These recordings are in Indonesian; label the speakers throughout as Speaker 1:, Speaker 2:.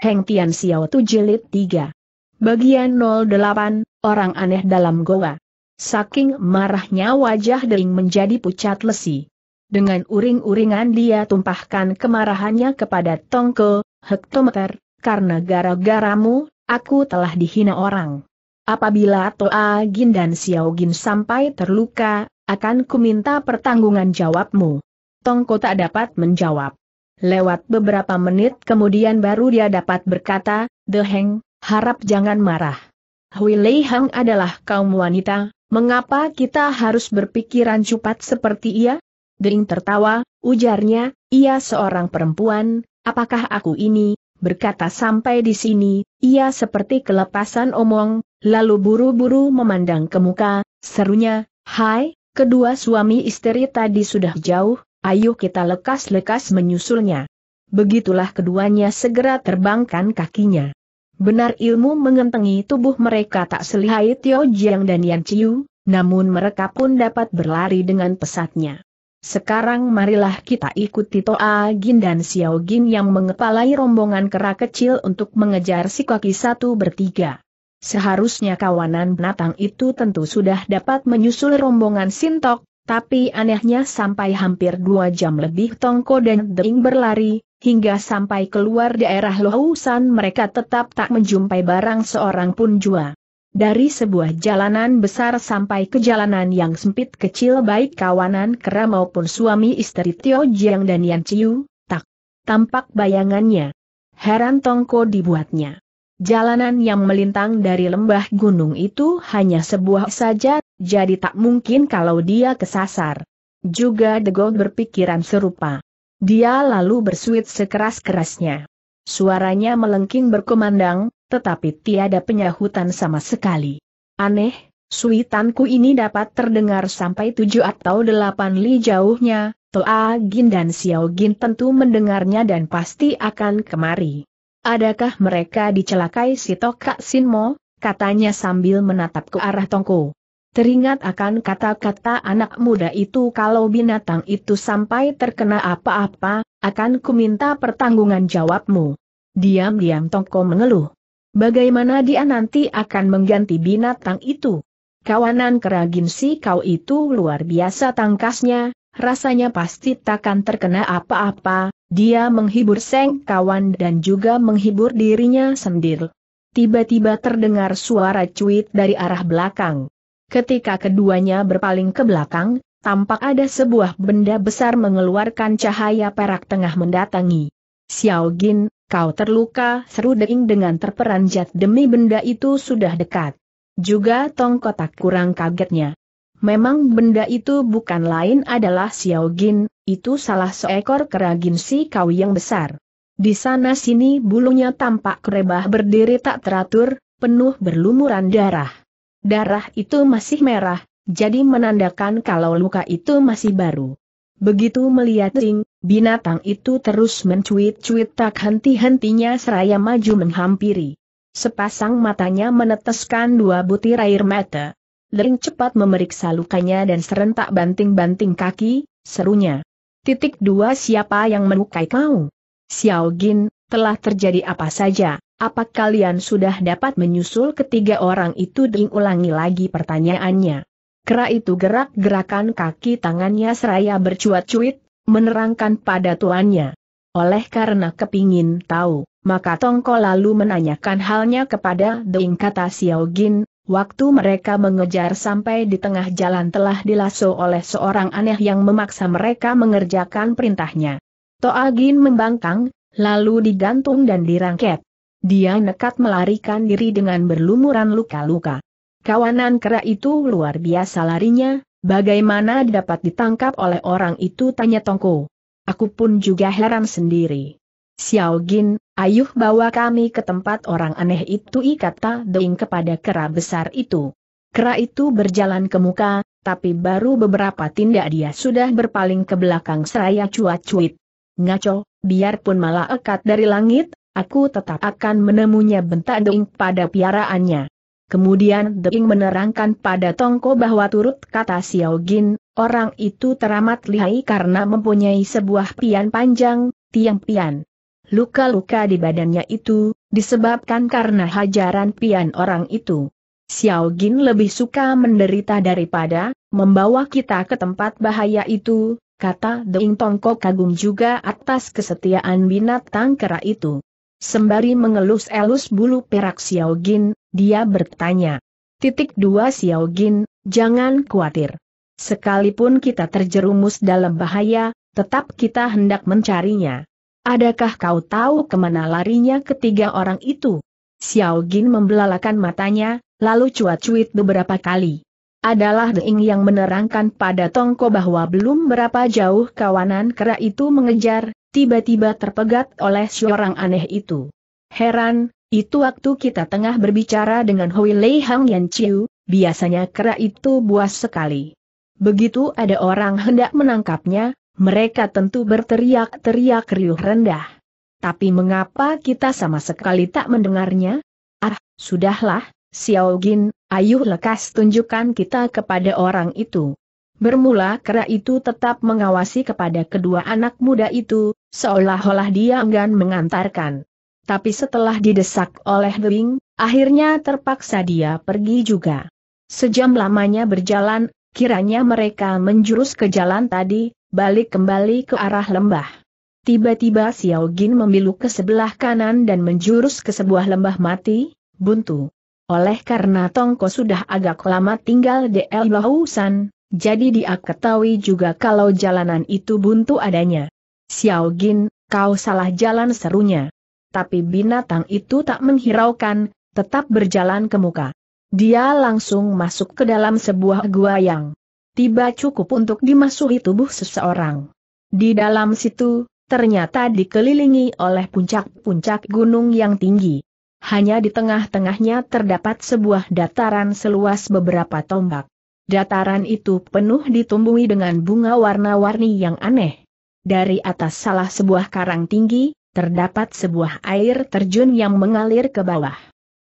Speaker 1: Heng Tian Xiao Tu Jilid 3. Bagian 08, Orang Aneh Dalam Goa. Saking marahnya wajah Deling menjadi pucat lesi. Dengan uring-uringan dia tumpahkan kemarahannya kepada Tongko, hektometer, karena gara-garamu, aku telah dihina orang. Apabila Toa Gin dan Xiao Gin sampai terluka, akan kuminta pertanggungan jawabmu. Tongko tak dapat menjawab. Lewat beberapa menit kemudian baru dia dapat berkata, The Heng, harap jangan marah. Hui Lei Hang adalah kaum wanita, mengapa kita harus berpikiran cepat seperti ia? Dering tertawa, ujarnya, ia seorang perempuan, apakah aku ini, berkata sampai di sini, ia seperti kelepasan omong, lalu buru-buru memandang ke muka, serunya, hai, kedua suami istri tadi sudah jauh, Ayo kita lekas-lekas menyusulnya. Begitulah keduanya segera terbangkan kakinya. Benar ilmu mengentengi tubuh mereka tak selihai Tio Jiang dan Yan Chiu, namun mereka pun dapat berlari dengan pesatnya. Sekarang marilah kita ikuti Toa Gin dan Xiao Gin yang mengepalai rombongan kera kecil untuk mengejar si kaki satu bertiga. Seharusnya kawanan binatang itu tentu sudah dapat menyusul rombongan Sintok, tapi anehnya sampai hampir dua jam lebih Tongko dan Deing berlari, hingga sampai keluar daerah Lohusan mereka tetap tak menjumpai barang seorang pun jua. Dari sebuah jalanan besar sampai ke jalanan yang sempit kecil baik kawanan kera maupun suami istri Tio Jiang dan Yan Chiu, tak tampak bayangannya. Heran Tongko dibuatnya. Jalanan yang melintang dari lembah gunung itu hanya sebuah saja jadi tak mungkin kalau dia kesasar. Juga Degong berpikiran serupa. Dia lalu bersuit sekeras-kerasnya. Suaranya melengking berkumandang, tetapi tiada penyahutan sama sekali. Aneh, suitanku ini dapat terdengar sampai tujuh atau delapan li jauhnya, Toa Gin dan Xiao Gin tentu mendengarnya dan pasti akan kemari. Adakah mereka dicelakai si Tokak Sinmo? katanya sambil menatap ke arah Tongko. Teringat akan kata-kata anak muda itu kalau binatang itu sampai terkena apa-apa, akan kuminta pertanggungan jawabmu. Diam-diam Tongko mengeluh. Bagaimana dia nanti akan mengganti binatang itu? Kawanan keragin si kau itu luar biasa tangkasnya, rasanya pasti takkan terkena apa-apa, dia menghibur seng kawan dan juga menghibur dirinya sendiri. Tiba-tiba terdengar suara cuit dari arah belakang. Ketika keduanya berpaling ke belakang, tampak ada sebuah benda besar mengeluarkan cahaya perak tengah mendatangi. Xiao Gin, kau terluka, seru Deing dengan terperanjat demi benda itu sudah dekat. Juga Tong Kotak kurang kagetnya. Memang benda itu bukan lain adalah Xiao Gin, itu salah seekor keragin si kau yang besar. Di sana sini bulunya tampak kerebah berdiri tak teratur, penuh berlumuran darah. Darah itu masih merah, jadi menandakan kalau luka itu masih baru. Begitu melihat Ling, binatang itu terus mencuit-cuit tak henti-hentinya seraya maju menghampiri. Sepasang matanya meneteskan dua butir air mata. Ling cepat memeriksa lukanya dan serentak banting-banting kaki, serunya. Titik dua siapa yang melukai kau? Xiao Gin, telah terjadi apa saja? Apa kalian sudah dapat menyusul ketiga orang itu Ding ulangi lagi pertanyaannya. Kera itu gerak-gerakan kaki tangannya seraya bercuat-cuit, menerangkan pada tuannya. Oleh karena kepingin tahu, maka Tongko lalu menanyakan halnya kepada Ding kata Xiao Jin. Waktu mereka mengejar sampai di tengah jalan telah dilaso oleh seorang aneh yang memaksa mereka mengerjakan perintahnya. Toa Jin membangkang, lalu digantung dan dirangket. Dia nekat melarikan diri dengan berlumuran luka-luka. Kawanan kera itu luar biasa larinya, bagaimana dapat ditangkap oleh orang itu tanya Tongko. Aku pun juga heran sendiri. Xiao Gin, ayuh bawa kami ke tempat orang aneh itu ikata Deing kepada kera besar itu. Kera itu berjalan ke muka, tapi baru beberapa tindak dia sudah berpaling ke belakang seraya cuat-cuit. Ngaco, biarpun malah ekat dari langit, aku tetap akan menemunya bentak Deing pada piaraannya. Kemudian Deing menerangkan pada Tongko bahwa turut kata Xiao Gin, orang itu teramat lihai karena mempunyai sebuah pian panjang, tiang pian. Luka-luka di badannya itu, disebabkan karena hajaran pian orang itu. Xiao Gin lebih suka menderita daripada, membawa kita ke tempat bahaya itu, kata Deing Tongko kagum juga atas kesetiaan binatang kera itu. Sembari mengelus-elus bulu perak Xiao Gin, dia bertanya. Titik dua Xiao Gin, jangan khawatir. Sekalipun kita terjerumus dalam bahaya, tetap kita hendak mencarinya. Adakah kau tahu kemana larinya ketiga orang itu? Xiao Gin membelalakan matanya, lalu cuat-cuit beberapa kali. Adalah Deing yang menerangkan pada Tongko bahwa belum berapa jauh kawanan kera itu mengejar, tiba-tiba terpegat oleh seorang aneh itu. Heran, itu waktu kita tengah berbicara dengan Hui Lei Hang Yan Chiu, biasanya kera itu buas sekali. Begitu ada orang hendak menangkapnya, mereka tentu berteriak-teriak riuh rendah. Tapi mengapa kita sama sekali tak mendengarnya? Ah, sudahlah, Xiao Gin, ayuh lekas tunjukkan kita kepada orang itu. Bermula kera itu tetap mengawasi kepada kedua anak muda itu, seolah-olah dia enggan mengantarkan. Tapi setelah didesak oleh Bering, akhirnya terpaksa dia pergi juga. Sejam lamanya berjalan, kiranya mereka menjurus ke jalan tadi, balik kembali ke arah lembah. Tiba-tiba Xiao Jin memilu ke sebelah kanan dan menjurus ke sebuah lembah mati, buntu. Oleh karena Tongko sudah agak lama tinggal di El Bahusan, jadi dia ketahui juga kalau jalanan itu buntu adanya. Xiao Gin, kau salah jalan serunya. Tapi binatang itu tak menghiraukan, tetap berjalan ke muka. Dia langsung masuk ke dalam sebuah gua yang tiba cukup untuk dimasuki tubuh seseorang. Di dalam situ, ternyata dikelilingi oleh puncak-puncak gunung yang tinggi. Hanya di tengah-tengahnya terdapat sebuah dataran seluas beberapa tombak. Dataran itu penuh ditumbuhi dengan bunga warna-warni yang aneh. Dari atas salah sebuah karang tinggi, terdapat sebuah air terjun yang mengalir ke bawah.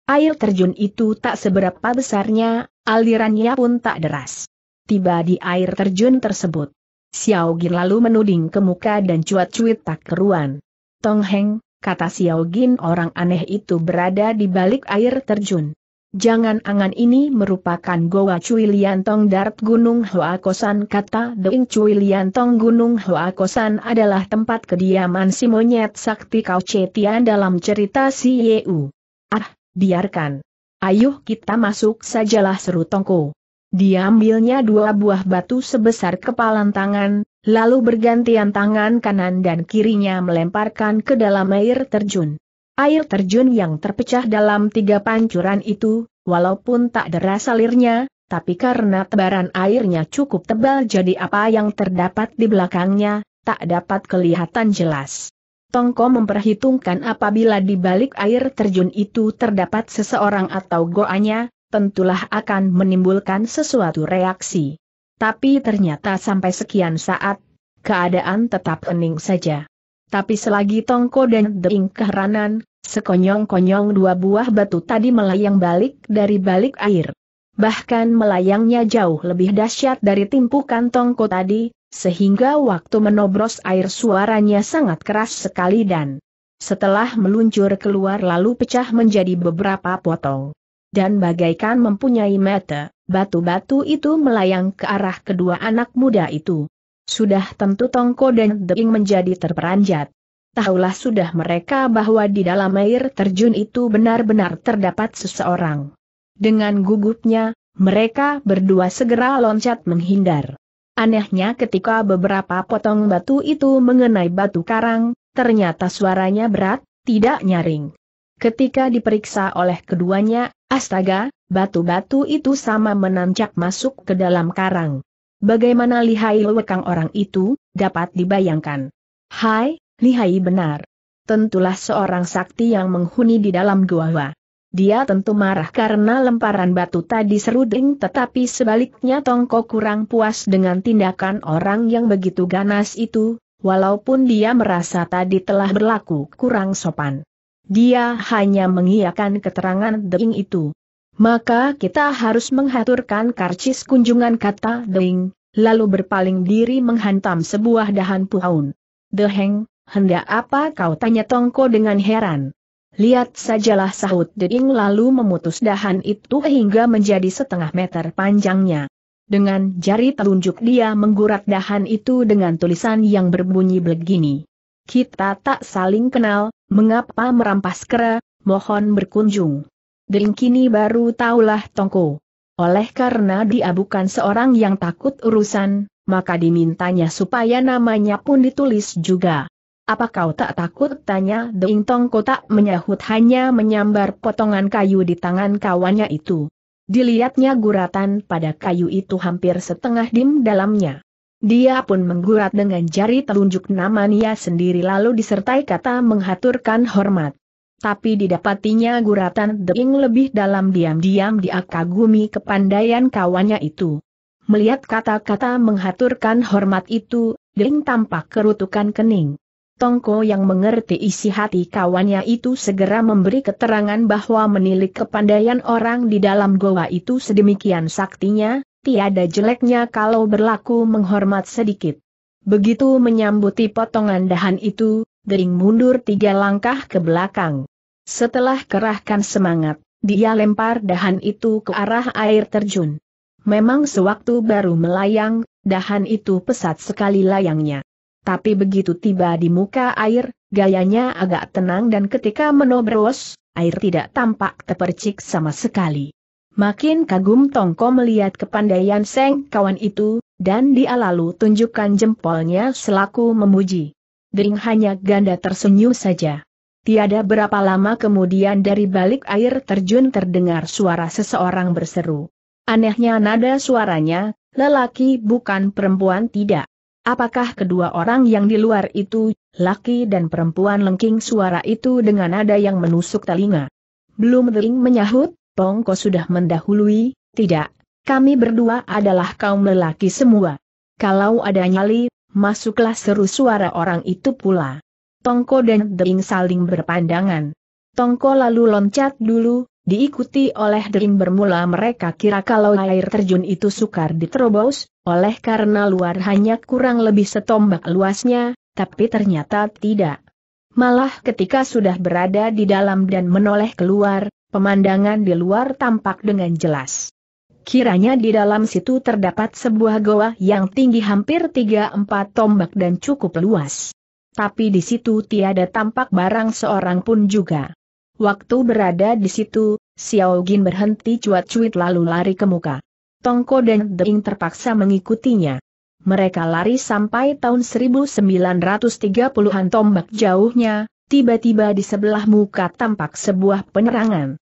Speaker 1: Air terjun itu tak seberapa besarnya, alirannya pun tak deras. Tiba di air terjun tersebut. Xiao Gin lalu menuding ke muka dan cuat-cuit tak keruan. Tong Heng, kata Xiao Gin orang aneh itu berada di balik air terjun jangan-angan ini merupakan Goa Cui Liantong Darat Gunung Hoa Kosan kata Deing Cui Liantong Gunung Hoa Kosan adalah tempat kediaman si monyet sakti Kau Cetian dalam cerita si Yeu. Ah, biarkan. Ayuh kita masuk sajalah seru Tongko. Diambilnya dua buah batu sebesar kepalan tangan, lalu bergantian tangan kanan dan kirinya melemparkan ke dalam air terjun. Air terjun yang terpecah dalam tiga pancuran itu, walaupun tak deras alirnya, tapi karena tebaran airnya cukup tebal jadi apa yang terdapat di belakangnya, tak dapat kelihatan jelas. Tongko memperhitungkan apabila di balik air terjun itu terdapat seseorang atau goanya, tentulah akan menimbulkan sesuatu reaksi. Tapi ternyata sampai sekian saat, keadaan tetap hening saja. Tapi selagi Tongko dan Deing keheranan, sekonyong-konyong dua buah batu tadi melayang balik dari balik air. Bahkan melayangnya jauh lebih dahsyat dari timpukan Tongko tadi, sehingga waktu menobros air suaranya sangat keras sekali dan setelah meluncur keluar lalu pecah menjadi beberapa potong. Dan bagaikan mempunyai mata, batu-batu itu melayang ke arah kedua anak muda itu. Sudah tentu Tongko dan Deing menjadi terperanjat. Tahulah sudah mereka bahwa di dalam air terjun itu benar-benar terdapat seseorang. Dengan gugupnya, mereka berdua segera loncat menghindar. Anehnya ketika beberapa potong batu itu mengenai batu karang, ternyata suaranya berat, tidak nyaring. Ketika diperiksa oleh keduanya, astaga, batu-batu itu sama menancap masuk ke dalam karang. Bagaimana lihai lewekang orang itu, dapat dibayangkan. Hai, lihai benar. Tentulah seorang sakti yang menghuni di dalam gua. Dia tentu marah karena lemparan batu tadi seruding tetapi sebaliknya Tongko kurang puas dengan tindakan orang yang begitu ganas itu, walaupun dia merasa tadi telah berlaku kurang sopan. Dia hanya mengiyakan keterangan Deing itu. Maka kita harus menghaturkan karcis kunjungan kata Deng, lalu berpaling diri menghantam sebuah dahan puhaun. Deheng, hendak apa kau tanya Tongko dengan heran. Lihat sajalah sahut Deng lalu memutus dahan itu hingga menjadi setengah meter panjangnya. Dengan jari telunjuk dia menggurat dahan itu dengan tulisan yang berbunyi begini. Kita tak saling kenal, mengapa merampas kera, mohon berkunjung. Deng kini baru taulah Tongko. Oleh karena dia bukan seorang yang takut urusan, maka dimintanya supaya namanya pun ditulis juga. Apa kau tak takut? Tanya Deng Tongko tak menyahut hanya menyambar potongan kayu di tangan kawannya itu. Dilihatnya guratan pada kayu itu hampir setengah dim dalamnya. Dia pun menggurat dengan jari telunjuk namanya sendiri lalu disertai kata menghaturkan hormat tapi didapatinya guratan Deing lebih dalam diam-diam diakagumi kepandaian kawannya itu. Melihat kata-kata menghaturkan hormat itu, Deing tampak kerutukan kening. Tongko yang mengerti isi hati kawannya itu segera memberi keterangan bahwa menilik kepandaian orang di dalam goa itu sedemikian saktinya, tiada jeleknya kalau berlaku menghormat sedikit. Begitu menyambuti potongan dahan itu, Gering mundur tiga langkah ke belakang. Setelah kerahkan semangat, dia lempar dahan itu ke arah air terjun. Memang sewaktu baru melayang, dahan itu pesat sekali layangnya. Tapi begitu tiba di muka air, gayanya agak tenang dan ketika menobros, air tidak tampak terpercik sama sekali. Makin kagum Tongko melihat kepandaian Seng kawan itu, dan dia lalu tunjukkan jempolnya selaku memuji. Dering hanya ganda tersenyum saja. Tiada berapa lama kemudian dari balik air terjun terdengar suara seseorang berseru. Anehnya nada suaranya, lelaki bukan perempuan tidak. Apakah kedua orang yang di luar itu, laki dan perempuan lengking suara itu dengan nada yang menusuk telinga? Belum Dering menyahut, Pongko sudah mendahului, tidak, kami berdua adalah kaum lelaki semua. Kalau ada nyali, masuklah seru suara orang itu pula. Tongko dan Dering saling berpandangan. Tongko lalu loncat dulu, diikuti oleh Dering bermula mereka kira kalau air terjun itu sukar diterobos, oleh karena luar hanya kurang lebih setombak luasnya, tapi ternyata tidak. Malah ketika sudah berada di dalam dan menoleh keluar, pemandangan di luar tampak dengan jelas. Kiranya di dalam situ terdapat sebuah goa yang tinggi hampir 3-4 tombak dan cukup luas. Tapi di situ tiada tampak barang seorang pun juga. Waktu berada di situ, Xiao Gin berhenti cuat-cuit lalu lari ke muka. Tongko dan Deing terpaksa mengikutinya. Mereka lari sampai tahun 1930-an tombak jauhnya, tiba-tiba di sebelah muka tampak sebuah penerangan.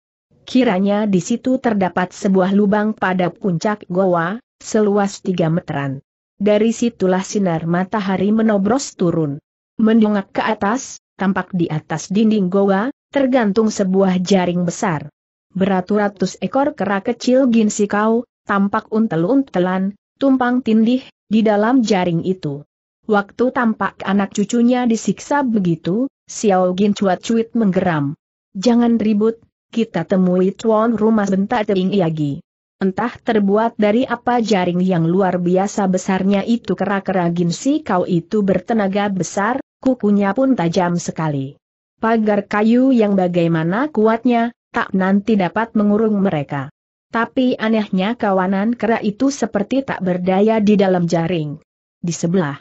Speaker 1: Kiranya di situ terdapat sebuah lubang pada puncak goa, seluas tiga meteran. Dari situlah sinar matahari menobros turun. Mendongak ke atas, tampak di atas dinding goa, tergantung sebuah jaring besar. Beratus-ratus ekor kera kecil ginsikau, tampak untel-untelan, tumpang tindih, di dalam jaring itu. Waktu tampak anak cucunya disiksa begitu, Xiao Gin cuat-cuit menggeram. Jangan ribut, kita temui tuan rumah bentak Teing Iagi. Entah terbuat dari apa jaring yang luar biasa besarnya itu kera-kera ginsi kau itu bertenaga besar, kukunya pun tajam sekali. Pagar kayu yang bagaimana kuatnya, tak nanti dapat mengurung mereka. Tapi anehnya kawanan kera itu seperti tak berdaya di dalam jaring. Di sebelah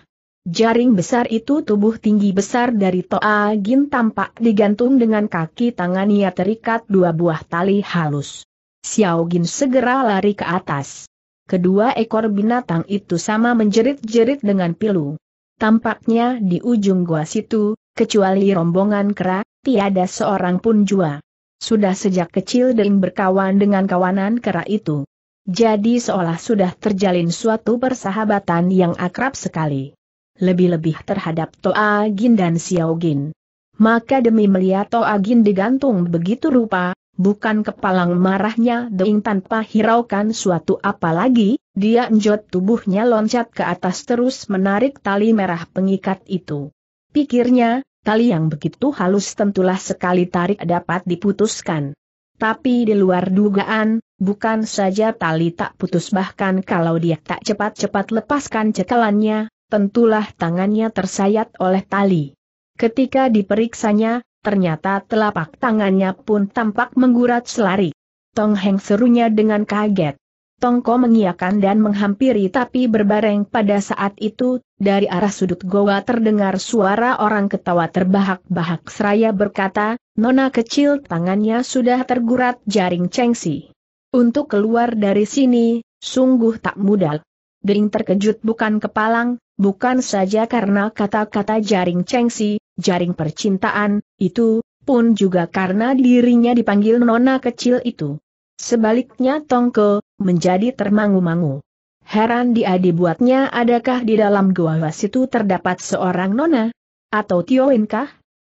Speaker 1: Jaring besar itu tubuh tinggi besar dari Toa Gin tampak digantung dengan kaki tangan tangannya terikat dua buah tali halus. Xiao Gin segera lari ke atas. Kedua ekor binatang itu sama menjerit-jerit dengan pilu. Tampaknya di ujung gua situ, kecuali rombongan kera, tiada seorang pun jua. Sudah sejak kecil Deng berkawan dengan kawanan kera itu. Jadi seolah sudah terjalin suatu persahabatan yang akrab sekali lebih-lebih terhadap Toa Gin dan Xiao Gin. Maka demi melihat Toa Gin digantung begitu rupa, bukan kepalang marahnya Deing tanpa hiraukan suatu apa lagi, dia enjot tubuhnya loncat ke atas terus menarik tali merah pengikat itu. Pikirnya, tali yang begitu halus tentulah sekali tarik dapat diputuskan. Tapi di luar dugaan, bukan saja tali tak putus bahkan kalau dia tak cepat-cepat lepaskan cekalannya, tentulah tangannya tersayat oleh tali. Ketika diperiksanya, ternyata telapak tangannya pun tampak menggurat selari. Tong Heng serunya dengan kaget. Tongko mengiakan dan menghampiri tapi berbareng pada saat itu, dari arah sudut goa terdengar suara orang ketawa terbahak-bahak seraya berkata, Nona kecil tangannya sudah tergurat jaring cengsi. Untuk keluar dari sini, sungguh tak mudah. Dering terkejut bukan kepalang, bukan saja karena kata-kata jaring cengsi, jaring percintaan, itu, pun juga karena dirinya dipanggil nona kecil itu. Sebaliknya Tongko, menjadi termangu-mangu. Heran dia dibuatnya adakah di dalam gua was itu terdapat seorang nona? Atau Tioinkah?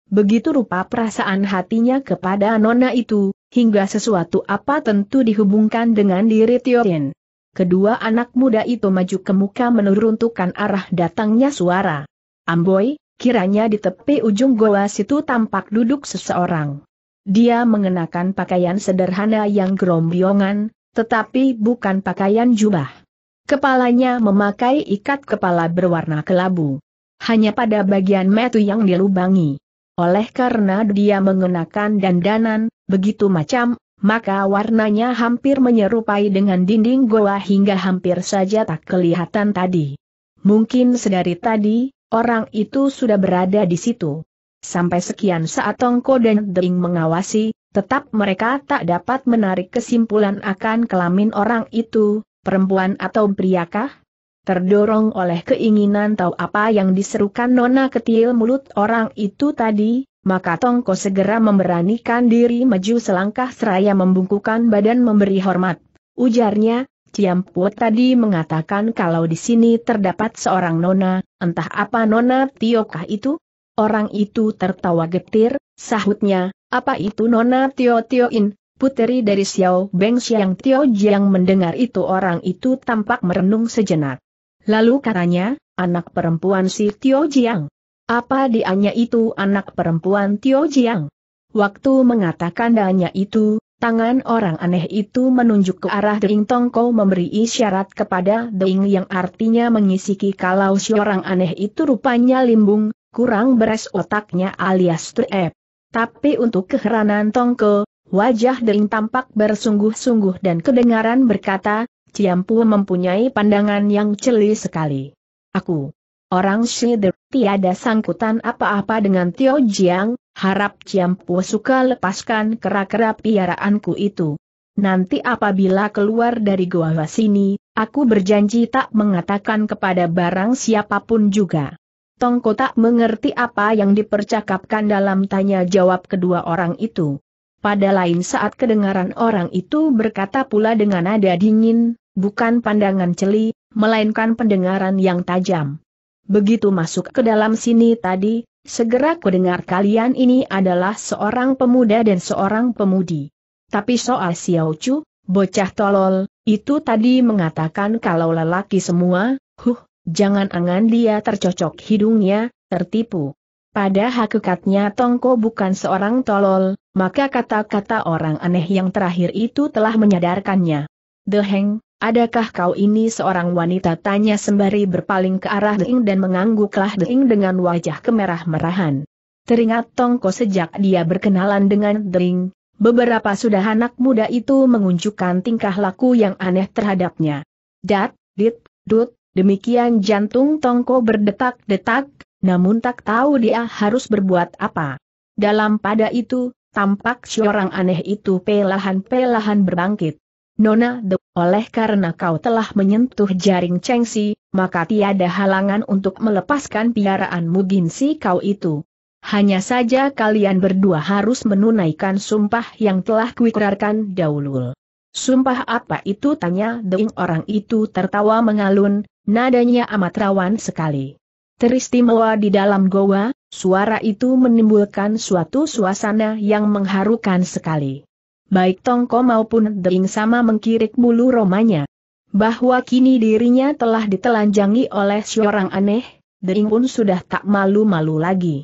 Speaker 1: Begitu rupa perasaan hatinya kepada nona itu, hingga sesuatu apa tentu dihubungkan dengan diri Tioin kedua anak muda itu maju ke muka menurunkan arah datangnya suara. Amboy, kiranya di tepi ujung goa situ tampak duduk seseorang. Dia mengenakan pakaian sederhana yang gerombongan, tetapi bukan pakaian jubah. Kepalanya memakai ikat kepala berwarna kelabu. Hanya pada bagian metu yang dilubangi. Oleh karena dia mengenakan dandanan, begitu macam maka warnanya hampir menyerupai dengan dinding goa hingga hampir saja tak kelihatan tadi. Mungkin sedari tadi, orang itu sudah berada di situ. Sampai sekian saat Tongko dan Deng mengawasi, tetap mereka tak dapat menarik kesimpulan akan kelamin orang itu, perempuan atau priakah? Terdorong oleh keinginan tahu apa yang diserukan nona Ketil mulut orang itu tadi, maka Tongko segera memberanikan diri maju selangkah seraya membungkukan badan memberi hormat. Ujarnya, Ciampu tadi mengatakan kalau di sini terdapat seorang nona, entah apa nona Tiokah itu? Orang itu tertawa getir, sahutnya, apa itu nona Tio Tioin? Puteri dari Xiao Beng Xiang Tio Jiang mendengar itu orang itu tampak merenung sejenak. Lalu katanya, anak perempuan si Tio Jiang. Apa dianya itu anak perempuan Tio Jiang? Waktu mengatakan dianya itu, tangan orang aneh itu menunjuk ke arah Ding Tongko memberi isyarat kepada Ding yang artinya mengisiki kalau si orang aneh itu rupanya limbung, kurang beres otaknya alias trep. Tapi untuk keheranan Tongko, wajah Ding tampak bersungguh-sungguh dan kedengaran berkata, Ciampu mempunyai pandangan yang celi sekali. Aku Orang Shider tiada sangkutan apa-apa dengan Tio Jiang, harap Ciampu suka lepaskan kera-kera piaraanku itu. Nanti apabila keluar dari gua sini, aku berjanji tak mengatakan kepada barang siapapun juga. Tongko tak mengerti apa yang dipercakapkan dalam tanya jawab kedua orang itu. Pada lain saat kedengaran orang itu berkata pula dengan nada dingin, bukan pandangan celi, melainkan pendengaran yang tajam. Begitu masuk ke dalam sini tadi, segera kudengar kalian ini adalah seorang pemuda dan seorang pemudi. Tapi soal Xiao Chu, bocah tolol, itu tadi mengatakan kalau lelaki semua, huh, jangan angan dia tercocok hidungnya, tertipu. Pada hakikatnya Tongko bukan seorang tolol, maka kata-kata orang aneh yang terakhir itu telah menyadarkannya. The Heng, adakah kau ini seorang wanita? Tanya sembari berpaling ke arah Deheng dan mengangguklah Deheng dengan wajah kemerah-merahan. Teringat Tongko sejak dia berkenalan dengan Dering, beberapa sudah anak muda itu mengunjukkan tingkah laku yang aneh terhadapnya. Dat, dit, dut, demikian jantung Tongko berdetak-detak, namun tak tahu dia harus berbuat apa. Dalam pada itu, tampak seorang aneh itu pelahan-pelahan berbangkit. Nona De, oleh karena kau telah menyentuh jaring cengsi, maka tiada halangan untuk melepaskan piaraanmu ginsi kau itu. Hanya saja kalian berdua harus menunaikan sumpah yang telah kuikrarkan dahulu. Sumpah apa itu tanya Deing orang itu tertawa mengalun, nadanya amat rawan sekali. Teristimewa di dalam goa, suara itu menimbulkan suatu suasana yang mengharukan sekali baik Tongko maupun Deing sama mengkirik bulu romanya. Bahwa kini dirinya telah ditelanjangi oleh seorang aneh, Deing pun sudah tak malu-malu lagi.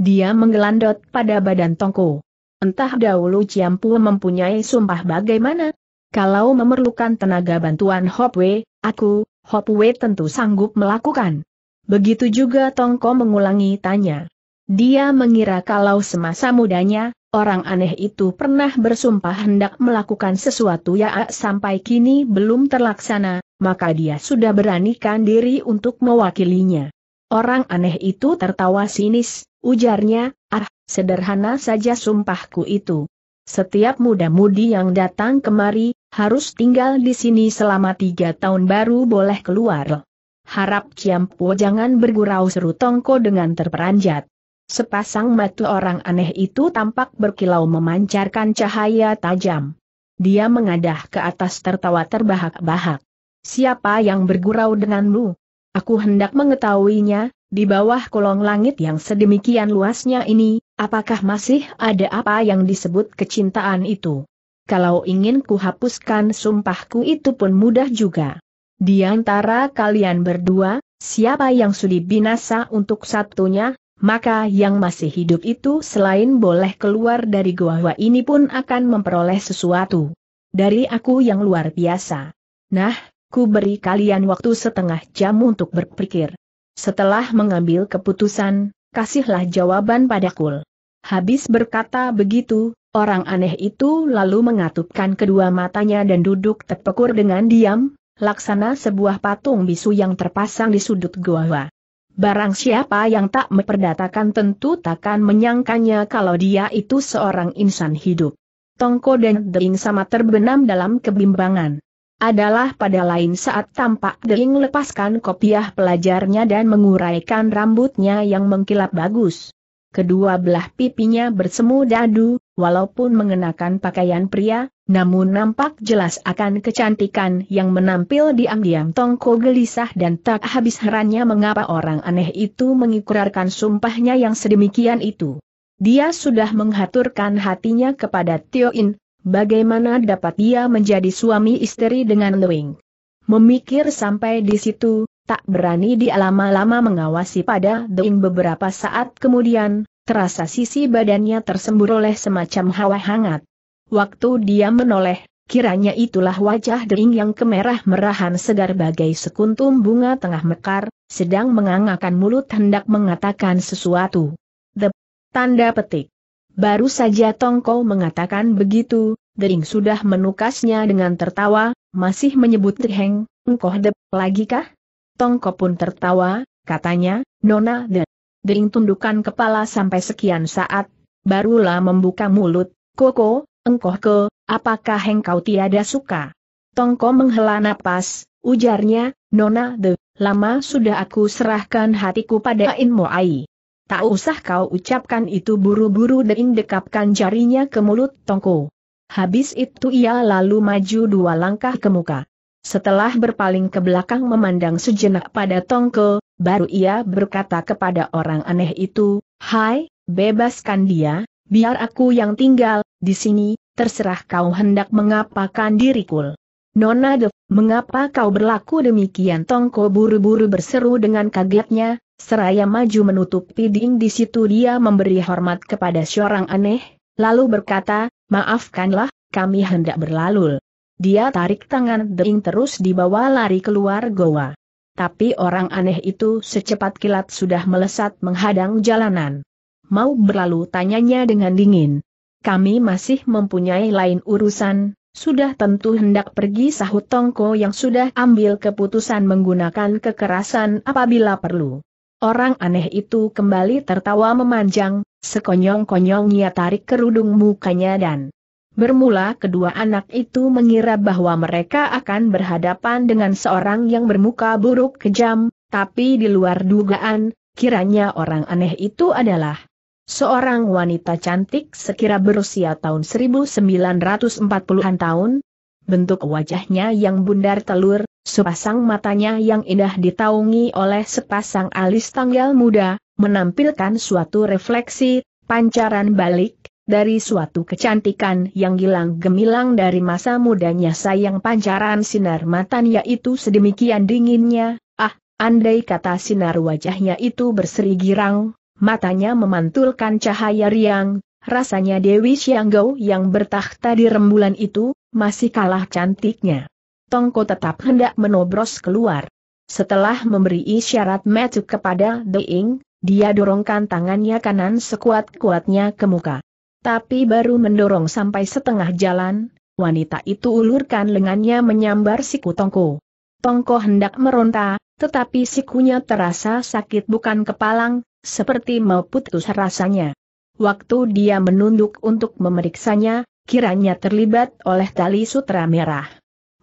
Speaker 1: Dia menggelandot pada badan Tongko. Entah dahulu Ciampu mempunyai sumpah bagaimana? Kalau memerlukan tenaga bantuan Hopwe, aku, Hopwe tentu sanggup melakukan. Begitu juga Tongko mengulangi tanya. Dia mengira kalau semasa mudanya, orang aneh itu pernah bersumpah hendak melakukan sesuatu yang sampai kini belum terlaksana, maka dia sudah beranikan diri untuk mewakilinya. Orang aneh itu tertawa sinis, ujarnya, ah, sederhana saja sumpahku itu. Setiap muda-mudi yang datang kemari, harus tinggal di sini selama tiga tahun baru boleh keluar. Harap Ciampo jangan bergurau seru Tongko dengan terperanjat. Sepasang mata orang aneh itu tampak berkilau memancarkan cahaya tajam. Dia mengadah ke atas tertawa terbahak-bahak. Siapa yang bergurau denganmu? Aku hendak mengetahuinya, di bawah kolong langit yang sedemikian luasnya ini, apakah masih ada apa yang disebut kecintaan itu? Kalau ingin kuhapuskan sumpahku itu pun mudah juga. Di antara kalian berdua, siapa yang sudi binasa untuk satunya, maka yang masih hidup itu selain boleh keluar dari gua gua ini pun akan memperoleh sesuatu. Dari aku yang luar biasa. Nah, ku beri kalian waktu setengah jam untuk berpikir. Setelah mengambil keputusan, kasihlah jawaban padaku. Habis berkata begitu, orang aneh itu lalu mengatupkan kedua matanya dan duduk terpekur dengan diam, laksana sebuah patung bisu yang terpasang di sudut gua. Barang siapa yang tak memperdatakan tentu takkan menyangkanya kalau dia itu seorang insan hidup. Tongko dan Deing sama terbenam dalam kebimbangan. Adalah pada lain saat tampak Deing lepaskan kopiah pelajarnya dan menguraikan rambutnya yang mengkilap bagus. Kedua belah pipinya bersemu dadu, walaupun mengenakan pakaian pria, namun nampak jelas akan kecantikan yang menampil diam-diam Tongko gelisah dan tak habis herannya mengapa orang aneh itu mengikrarkan sumpahnya yang sedemikian itu. Dia sudah menghaturkan hatinya kepada Tio In, bagaimana dapat dia menjadi suami istri dengan Lewing. Memikir sampai di situ, tak berani dia lama-lama mengawasi pada Doing beberapa saat kemudian, terasa sisi badannya tersembur oleh semacam hawa hangat. Waktu dia menoleh, kiranya itulah wajah Deng yang kemerah-merahan segar bagai sekuntum bunga tengah mekar, sedang mengangakan mulut hendak mengatakan sesuatu. The tanda petik. Baru saja Tongko mengatakan begitu, Dering sudah menukasnya dengan tertawa, masih menyebut Heng, engkoh lagi kah? Tongko pun tertawa, katanya, Nona de. Dering tundukan kepala sampai sekian saat, barulah membuka mulut, Koko, engkoh ke, apakah engkau tiada suka? Tongko menghela napas, ujarnya, Nona de, lama sudah aku serahkan hatiku pada Inmoai. Tak usah kau ucapkan itu buru-buru Dering dekapkan jarinya ke mulut Tongko. Habis itu ia lalu maju dua langkah ke muka. Setelah berpaling ke belakang memandang sejenak pada Tongko, baru ia berkata kepada orang aneh itu, Hai, bebaskan dia, biar aku yang tinggal, di sini, terserah kau hendak mengapakan diriku. Nona Dev, mengapa kau berlaku demikian? Tongko buru-buru berseru dengan kagetnya, seraya maju menutup ding di situ dia memberi hormat kepada seorang aneh, lalu berkata, maafkanlah, kami hendak berlalu. Dia tarik tangan Deing terus dibawa lari keluar goa. Tapi orang aneh itu secepat kilat sudah melesat menghadang jalanan. Mau berlalu tanyanya dengan dingin. Kami masih mempunyai lain urusan, sudah tentu hendak pergi sahut Tongko yang sudah ambil keputusan menggunakan kekerasan apabila perlu. Orang aneh itu kembali tertawa memanjang, sekonyong-konyongnya tarik kerudung mukanya dan Bermula kedua anak itu mengira bahwa mereka akan berhadapan dengan seorang yang bermuka buruk kejam, tapi di luar dugaan, kiranya orang aneh itu adalah seorang wanita cantik sekira berusia tahun 1940-an tahun, bentuk wajahnya yang bundar telur, sepasang matanya yang indah ditaungi oleh sepasang alis tanggal muda, menampilkan suatu refleksi, pancaran balik, dari suatu kecantikan yang hilang gemilang dari masa mudanya sayang pancaran sinar matanya itu sedemikian dinginnya, ah, andai kata sinar wajahnya itu berseri girang, matanya memantulkan cahaya riang, rasanya Dewi Xianggou yang bertakhta di rembulan itu, masih kalah cantiknya. Tongko tetap hendak menobros keluar. Setelah memberi isyarat metuk kepada Deing, dia dorongkan tangannya kanan sekuat-kuatnya ke muka. Tapi baru mendorong sampai setengah jalan, wanita itu ulurkan lengannya menyambar siku Tongko. Tongko hendak meronta, tetapi sikunya terasa sakit bukan kepalang, seperti mau putus rasanya. Waktu dia menunduk untuk memeriksanya, kiranya terlibat oleh tali sutra merah.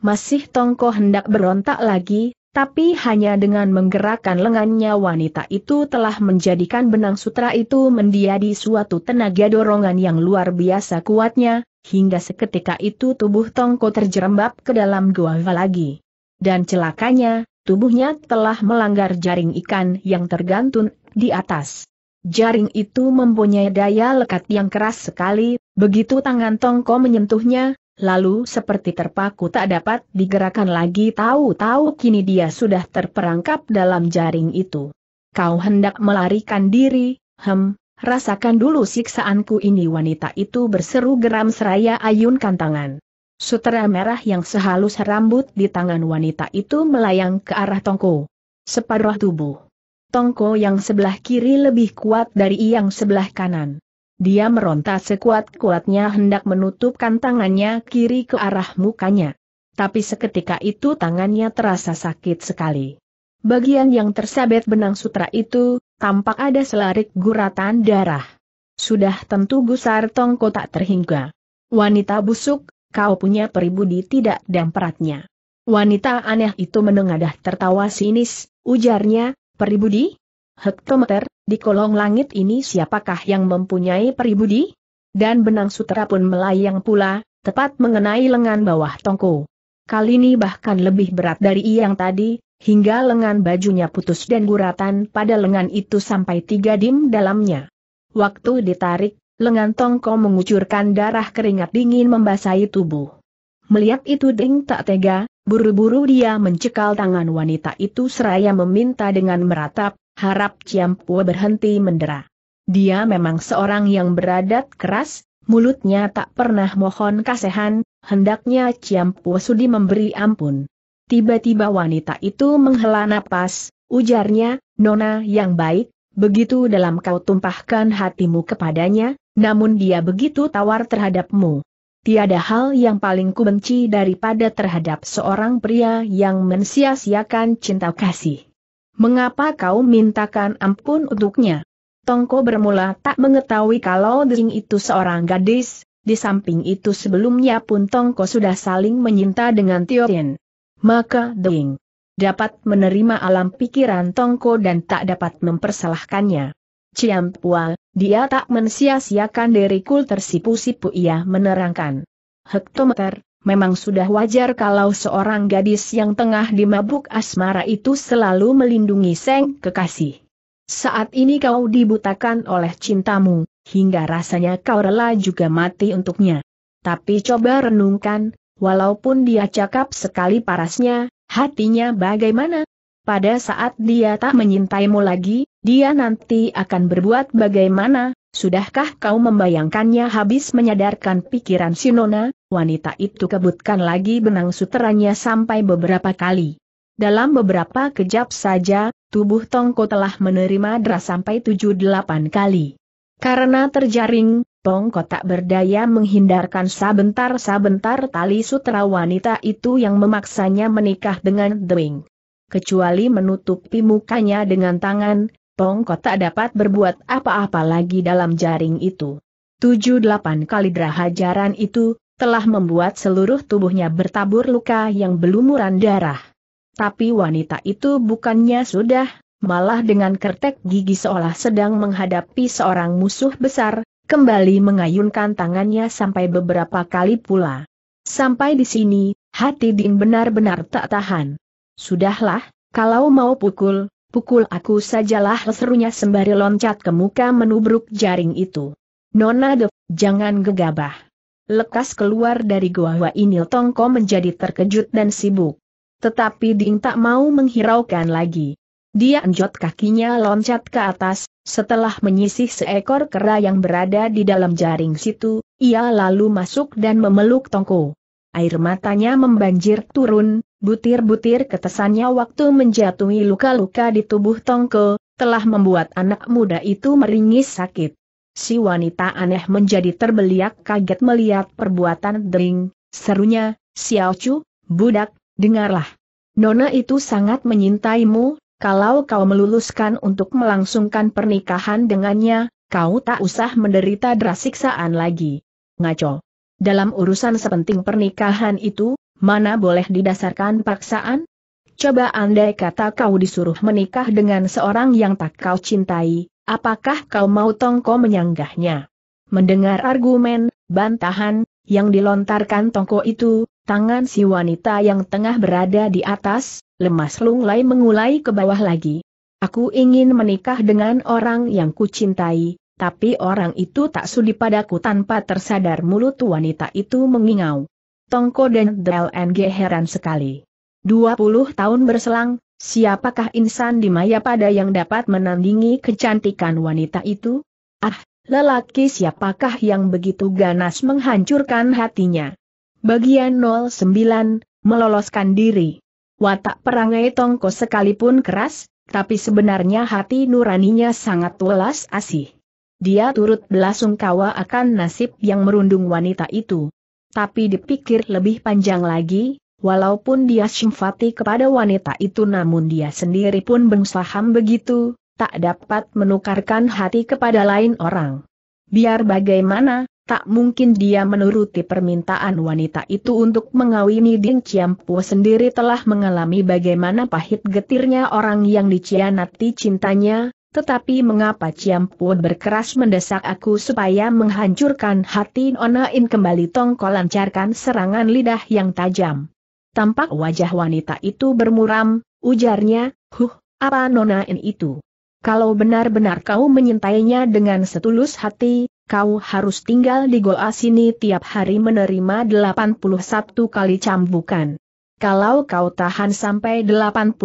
Speaker 1: Masih Tongko hendak berontak lagi, tapi hanya dengan menggerakkan lengannya wanita itu telah menjadikan benang sutra itu menjadi suatu tenaga dorongan yang luar biasa kuatnya, hingga seketika itu tubuh Tongko terjerembab ke dalam gua lagi. Dan celakanya, tubuhnya telah melanggar jaring ikan yang tergantung di atas. Jaring itu mempunyai daya lekat yang keras sekali, begitu tangan Tongko menyentuhnya, lalu seperti terpaku tak dapat digerakkan lagi tahu-tahu kini dia sudah terperangkap dalam jaring itu. Kau hendak melarikan diri, hem, rasakan dulu siksaanku ini wanita itu berseru geram seraya ayunkan tangan. Sutera merah yang sehalus rambut di tangan wanita itu melayang ke arah Tongko. Separuh tubuh. Tongko yang sebelah kiri lebih kuat dari yang sebelah kanan. Dia meronta sekuat-kuatnya hendak menutupkan tangannya kiri ke arah mukanya. Tapi seketika itu tangannya terasa sakit sekali. Bagian yang tersabet benang sutra itu, tampak ada selarik guratan darah. Sudah tentu gusar tongko tak terhingga. Wanita busuk, kau punya peribudi tidak damperatnya. Wanita aneh itu menengadah tertawa sinis, ujarnya, peribudi? Hektometer, di kolong langit ini siapakah yang mempunyai peribudi? Dan benang sutera pun melayang pula, tepat mengenai lengan bawah Tongko. Kali ini bahkan lebih berat dari yang tadi, hingga lengan bajunya putus dan guratan pada lengan itu sampai tiga dim dalamnya. Waktu ditarik, lengan Tongko mengucurkan darah keringat dingin membasahi tubuh. Melihat itu Ding tak tega, buru-buru dia mencekal tangan wanita itu seraya meminta dengan meratap, harap Ciampu berhenti mendera. Dia memang seorang yang beradat keras, mulutnya tak pernah mohon kasihan. hendaknya Ciampu sudi memberi ampun. Tiba-tiba wanita itu menghela napas, ujarnya, Nona yang baik, begitu dalam kau tumpahkan hatimu kepadanya, namun dia begitu tawar terhadapmu. Tiada hal yang paling kubenci daripada terhadap seorang pria yang mensia-siakan cinta kasih. Mengapa kau mintakan ampun untuknya? Tongko bermula tak mengetahui kalau Ding itu seorang gadis, di samping itu sebelumnya pun Tongko sudah saling menyinta dengan Tio Tien. Maka Ding dapat menerima alam pikiran Tongko dan tak dapat mempersalahkannya. Ciam Pual, dia tak mensia-siakan diriku tersipu-sipu ia menerangkan. Hektometer, memang sudah wajar kalau seorang gadis yang tengah dimabuk asmara itu selalu melindungi seng kekasih. Saat ini kau dibutakan oleh cintamu, hingga rasanya kau rela juga mati untuknya. Tapi coba renungkan, walaupun dia cakap sekali parasnya, hatinya bagaimana? Pada saat dia tak menyintaimu lagi, dia nanti akan berbuat bagaimana, Sudahkah kau membayangkannya habis menyadarkan pikiran Sinona, wanita itu kebutkan lagi benang suteranya sampai beberapa kali. Dalam beberapa kejap saja, tubuh Tongko telah menerima deras sampai 7-8 kali. Karena terjaring, Tongko tak berdaya menghindarkan sabentar-sabentar tali sutera wanita itu yang memaksanya menikah dengan Dewing. Kecuali menutupi mukanya dengan tangan, Tongkot tak dapat berbuat apa-apa lagi dalam jaring itu. Tujuh delapan kali drahajaran itu, telah membuat seluruh tubuhnya bertabur luka yang berlumuran darah. Tapi wanita itu bukannya sudah, malah dengan kertek gigi seolah sedang menghadapi seorang musuh besar, kembali mengayunkan tangannya sampai beberapa kali pula. Sampai di sini, hati Din benar-benar tak tahan. Sudahlah, kalau mau pukul, Pukul aku sajalah serunya sembari loncat ke muka menubruk jaring itu. Nona de, jangan gegabah. Lekas keluar dari gua gua ini Tongko menjadi terkejut dan sibuk. Tetapi Ding tak mau menghiraukan lagi. Dia enjot kakinya loncat ke atas, setelah menyisih seekor kera yang berada di dalam jaring situ, ia lalu masuk dan memeluk Tongko air matanya membanjir turun, butir-butir ketesannya waktu menjatuhi luka-luka di tubuh Tongko, telah membuat anak muda itu meringis sakit. Si wanita aneh menjadi terbeliak kaget melihat perbuatan Dering, serunya, Xiao Chu, budak, dengarlah. Nona itu sangat menyintaimu, kalau kau meluluskan untuk melangsungkan pernikahan dengannya, kau tak usah menderita drasiksaan lagi. Ngaco. Dalam urusan sepenting pernikahan itu, mana boleh didasarkan paksaan? Coba andai kata kau disuruh menikah dengan seorang yang tak kau cintai, apakah kau mau Tongko menyanggahnya? Mendengar argumen, bantahan, yang dilontarkan Tongko itu, tangan si wanita yang tengah berada di atas, lemas lunglai mengulai ke bawah lagi. Aku ingin menikah dengan orang yang kucintai, tapi orang itu tak sudi padaku tanpa tersadar mulut wanita itu mengingau. Tongko dan DLNG heran sekali. 20 tahun berselang, siapakah insan di maya pada yang dapat menandingi kecantikan wanita itu? Ah, lelaki siapakah yang begitu ganas menghancurkan hatinya? Bagian 09, meloloskan diri. Watak perangai Tongko sekalipun keras, tapi sebenarnya hati nuraninya sangat welas asih. Dia turut belasungkawa akan nasib yang merundung wanita itu. Tapi dipikir lebih panjang lagi, walaupun dia simpati kepada wanita itu namun dia sendiri pun bengsaham begitu, tak dapat menukarkan hati kepada lain orang. Biar bagaimana, tak mungkin dia menuruti permintaan wanita itu untuk mengawini Ding Chiampu sendiri telah mengalami bagaimana pahit getirnya orang yang dicianati cintanya, tetapi mengapa Ciampun berkeras mendesak aku supaya menghancurkan hati Nonain kembali tongkol lancarkan serangan lidah yang tajam. Tampak wajah wanita itu bermuram, ujarnya, huh, apa Nonain itu? Kalau benar-benar kau menyintainya dengan setulus hati, kau harus tinggal di goa sini tiap hari menerima 81 kali cambukan. Kalau kau tahan sampai 81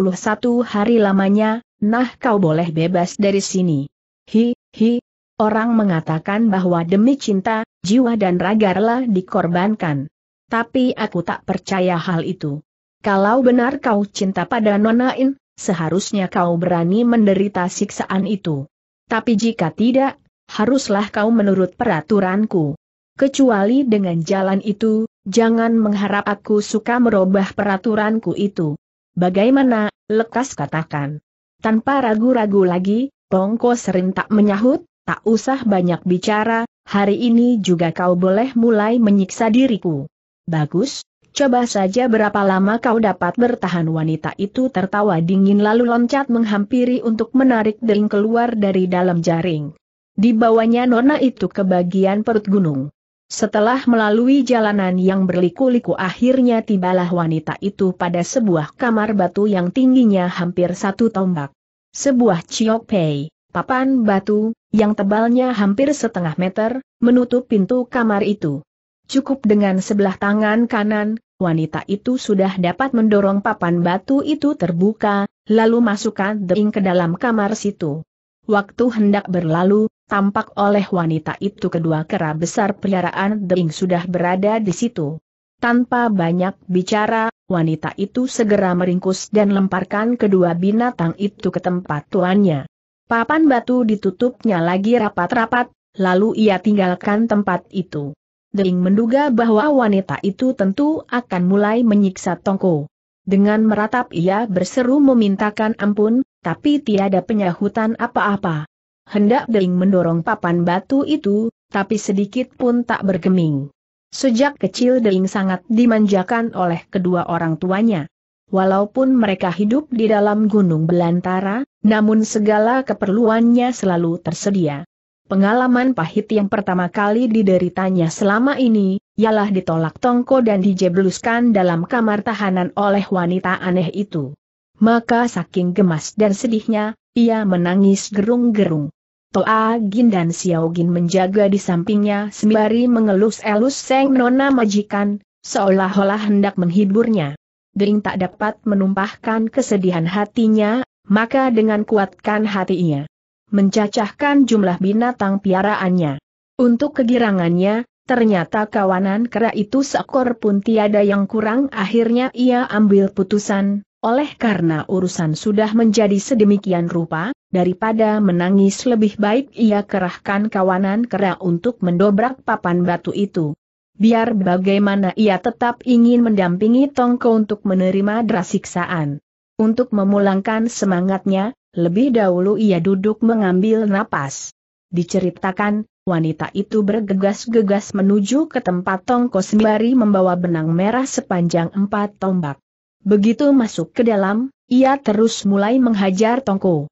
Speaker 1: hari lamanya, Nah kau boleh bebas dari sini. Hi, hi, orang mengatakan bahwa demi cinta, jiwa dan ragarlah dikorbankan. Tapi aku tak percaya hal itu. Kalau benar kau cinta pada Nonain, seharusnya kau berani menderita siksaan itu. Tapi jika tidak, haruslah kau menurut peraturanku. Kecuali dengan jalan itu, jangan mengharap aku suka merubah peraturanku itu. Bagaimana, lekas katakan. Tanpa ragu-ragu lagi, Pongko serintak menyahut, tak usah banyak bicara, hari ini juga kau boleh mulai menyiksa diriku. Bagus, coba saja berapa lama kau dapat bertahan wanita itu tertawa dingin lalu loncat menghampiri untuk menarik dering keluar dari dalam jaring. Di bawahnya nona itu ke bagian perut gunung. Setelah melalui jalanan yang berliku-liku akhirnya tibalah wanita itu pada sebuah kamar batu yang tingginya hampir satu tombak. Sebuah ciok pei, papan batu, yang tebalnya hampir setengah meter, menutup pintu kamar itu. Cukup dengan sebelah tangan kanan, wanita itu sudah dapat mendorong papan batu itu terbuka, lalu masukkan dering ke dalam kamar situ. Waktu hendak berlalu, tampak oleh wanita itu kedua kera besar peliharaan Deing sudah berada di situ. Tanpa banyak bicara, wanita itu segera meringkus dan lemparkan kedua binatang itu ke tempat tuannya. Papan batu ditutupnya lagi rapat-rapat, lalu ia tinggalkan tempat itu. Deing menduga bahwa wanita itu tentu akan mulai menyiksa Tongko. Dengan meratap ia berseru memintakan ampun, tapi tiada penyahutan apa-apa hendak Deing mendorong papan batu itu, tapi sedikit pun tak bergeming. Sejak kecil Deing sangat dimanjakan oleh kedua orang tuanya. Walaupun mereka hidup di dalam gunung belantara, namun segala keperluannya selalu tersedia. Pengalaman pahit yang pertama kali dideritanya selama ini, ialah ditolak tongko dan dijebluskan dalam kamar tahanan oleh wanita aneh itu. Maka saking gemas dan sedihnya, ia menangis gerung-gerung. Toa Gin dan Xiao Gin menjaga di sampingnya sembari mengelus-elus Seng Nona majikan, seolah-olah hendak menghiburnya. Dering tak dapat menumpahkan kesedihan hatinya, maka dengan kuatkan hatinya. Mencacahkan jumlah binatang piaraannya. Untuk kegirangannya, ternyata kawanan kera itu seekor pun tiada yang kurang akhirnya ia ambil putusan, oleh karena urusan sudah menjadi sedemikian rupa, daripada menangis lebih baik ia kerahkan kawanan kera untuk mendobrak papan batu itu. Biar bagaimana ia tetap ingin mendampingi Tongko untuk menerima drasiksaan. Untuk memulangkan semangatnya, lebih dahulu ia duduk mengambil napas. Diceritakan, wanita itu bergegas-gegas menuju ke tempat Tongko sembari membawa benang merah sepanjang empat tombak. Begitu masuk ke dalam, ia terus mulai menghajar Tongko.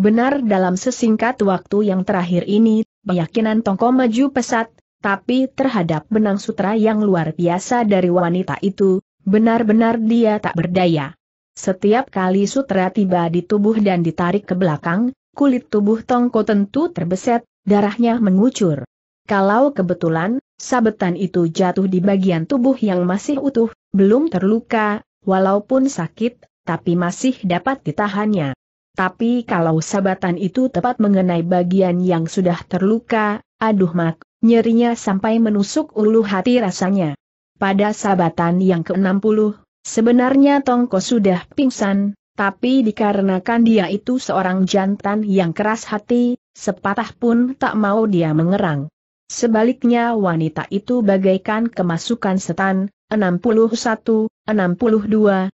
Speaker 1: Benar dalam sesingkat waktu yang terakhir ini, keyakinan Tongko maju pesat, tapi terhadap benang sutra yang luar biasa dari wanita itu, benar-benar dia tak berdaya. Setiap kali sutra tiba di tubuh dan ditarik ke belakang, kulit tubuh Tongko tentu terbeset, darahnya mengucur. Kalau kebetulan, sabetan itu jatuh di bagian tubuh yang masih utuh, belum terluka, walaupun sakit, tapi masih dapat ditahannya. Tapi kalau sabatan itu tepat mengenai bagian yang sudah terluka, aduh mak, nyerinya sampai menusuk ulu hati rasanya. Pada sabatan yang ke-60, sebenarnya Tongko sudah pingsan, tapi dikarenakan dia itu seorang jantan yang keras hati, sepatah pun tak mau dia mengerang. Sebaliknya wanita itu bagaikan kemasukan setan, 61, 62, 63,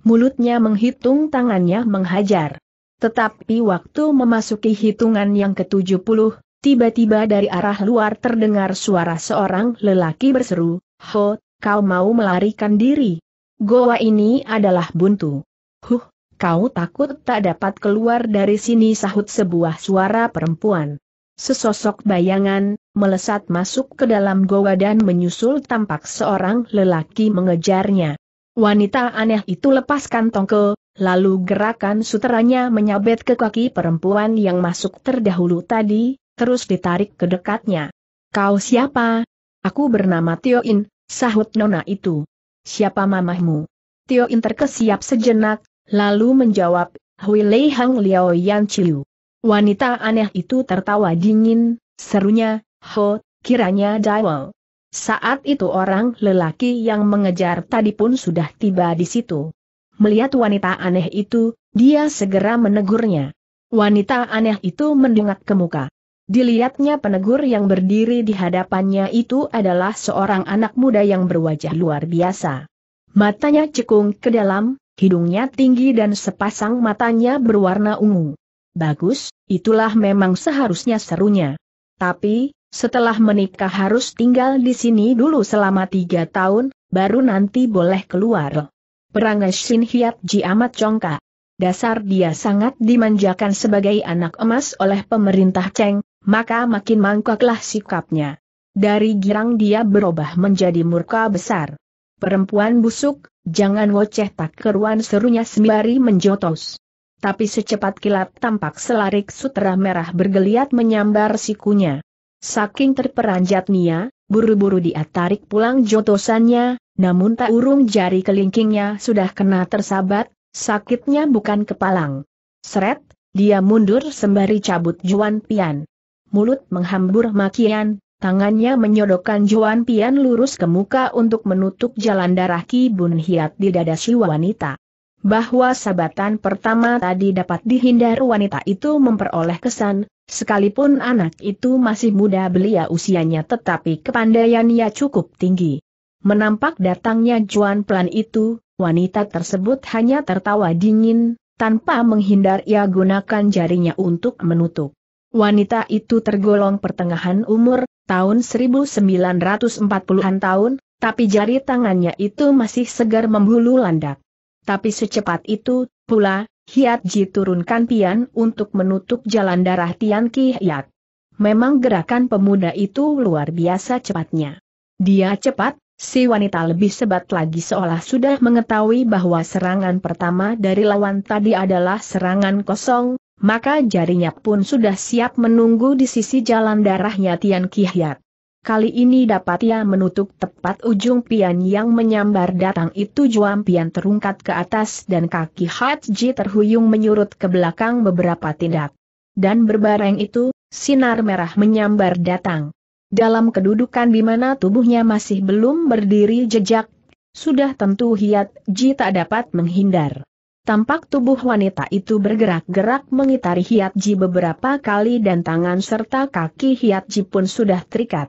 Speaker 1: Mulutnya menghitung tangannya menghajar. Tetapi waktu memasuki hitungan yang ke-70, tiba-tiba dari arah luar terdengar suara seorang lelaki berseru, Ho, kau mau melarikan diri. Goa ini adalah buntu. Huh, kau takut tak dapat keluar dari sini sahut sebuah suara perempuan. Sesosok bayangan, melesat masuk ke dalam goa dan menyusul tampak seorang lelaki mengejarnya. Wanita aneh itu lepaskan tongkel, lalu gerakan suteranya menyabet ke kaki perempuan yang masuk terdahulu tadi, terus ditarik ke dekatnya. Kau siapa? Aku bernama Tioin, sahut nona itu. Siapa mamahmu? Tioin terkesiap sejenak, lalu menjawab, Huilei Hang Liao Yan Chiu. Wanita aneh itu tertawa dingin, serunya, Ho, kiranya Daiwo. Saat itu orang lelaki yang mengejar tadi pun sudah tiba di situ. Melihat wanita aneh itu, dia segera menegurnya. Wanita aneh itu mendengak ke muka. Dilihatnya penegur yang berdiri di hadapannya itu adalah seorang anak muda yang berwajah luar biasa. Matanya cekung ke dalam, hidungnya tinggi dan sepasang matanya berwarna ungu. Bagus, itulah memang seharusnya serunya. Tapi, setelah menikah harus tinggal di sini dulu selama tiga tahun, baru nanti boleh keluar. Perangai Shin Hyat Ji amat congkak. Dasar dia sangat dimanjakan sebagai anak emas oleh pemerintah Cheng, maka makin mangkuklah sikapnya. Dari girang dia berubah menjadi murka besar. Perempuan busuk, jangan woceh tak keruan serunya sembari menjotos tapi secepat kilat tampak selarik sutra merah bergeliat menyambar sikunya. Saking terperanjatnya, buru-buru dia tarik pulang jotosannya, namun tak urung jari kelingkingnya sudah kena tersabat, sakitnya bukan kepalang. Seret, dia mundur sembari cabut Juan Pian. Mulut menghambur makian, tangannya menyodokkan Juan Pian lurus ke muka untuk menutup jalan darah Ki Bun Hiat di dada si wanita. Bahwa sabatan pertama tadi dapat dihindar wanita itu memperoleh kesan, Sekalipun anak itu masih muda belia usianya tetapi kepandaiannya cukup tinggi. Menampak datangnya Juan Plan itu, wanita tersebut hanya tertawa dingin, tanpa menghindar ia gunakan jarinya untuk menutup. Wanita itu tergolong pertengahan umur, tahun 1940-an tahun, tapi jari tangannya itu masih segar membulu landak. Tapi secepat itu, pula, Hiat Ji turunkan pian untuk menutup jalan darah Tian Ki Hiat. Memang gerakan pemuda itu luar biasa cepatnya. Dia cepat, si wanita lebih sebat lagi seolah sudah mengetahui bahwa serangan pertama dari lawan tadi adalah serangan kosong, maka jarinya pun sudah siap menunggu di sisi jalan darahnya Tian Ki Hiat. Kali ini dapat ia menutup tepat ujung pian yang menyambar datang itu juam pian terungkat ke atas dan kaki Haji terhuyung menyurut ke belakang beberapa tindak. Dan berbareng itu, sinar merah menyambar datang. Dalam kedudukan di mana tubuhnya masih belum berdiri jejak, sudah tentu Hiat Ji tak dapat menghindar. Tampak tubuh wanita itu bergerak-gerak mengitari Hiat Ji beberapa kali dan tangan serta kaki Hiat Ji pun sudah terikat.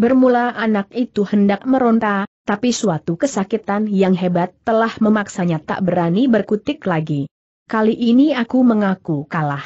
Speaker 1: Bermula anak itu hendak meronta, tapi suatu kesakitan yang hebat telah memaksanya tak berani berkutik lagi. Kali ini aku mengaku kalah.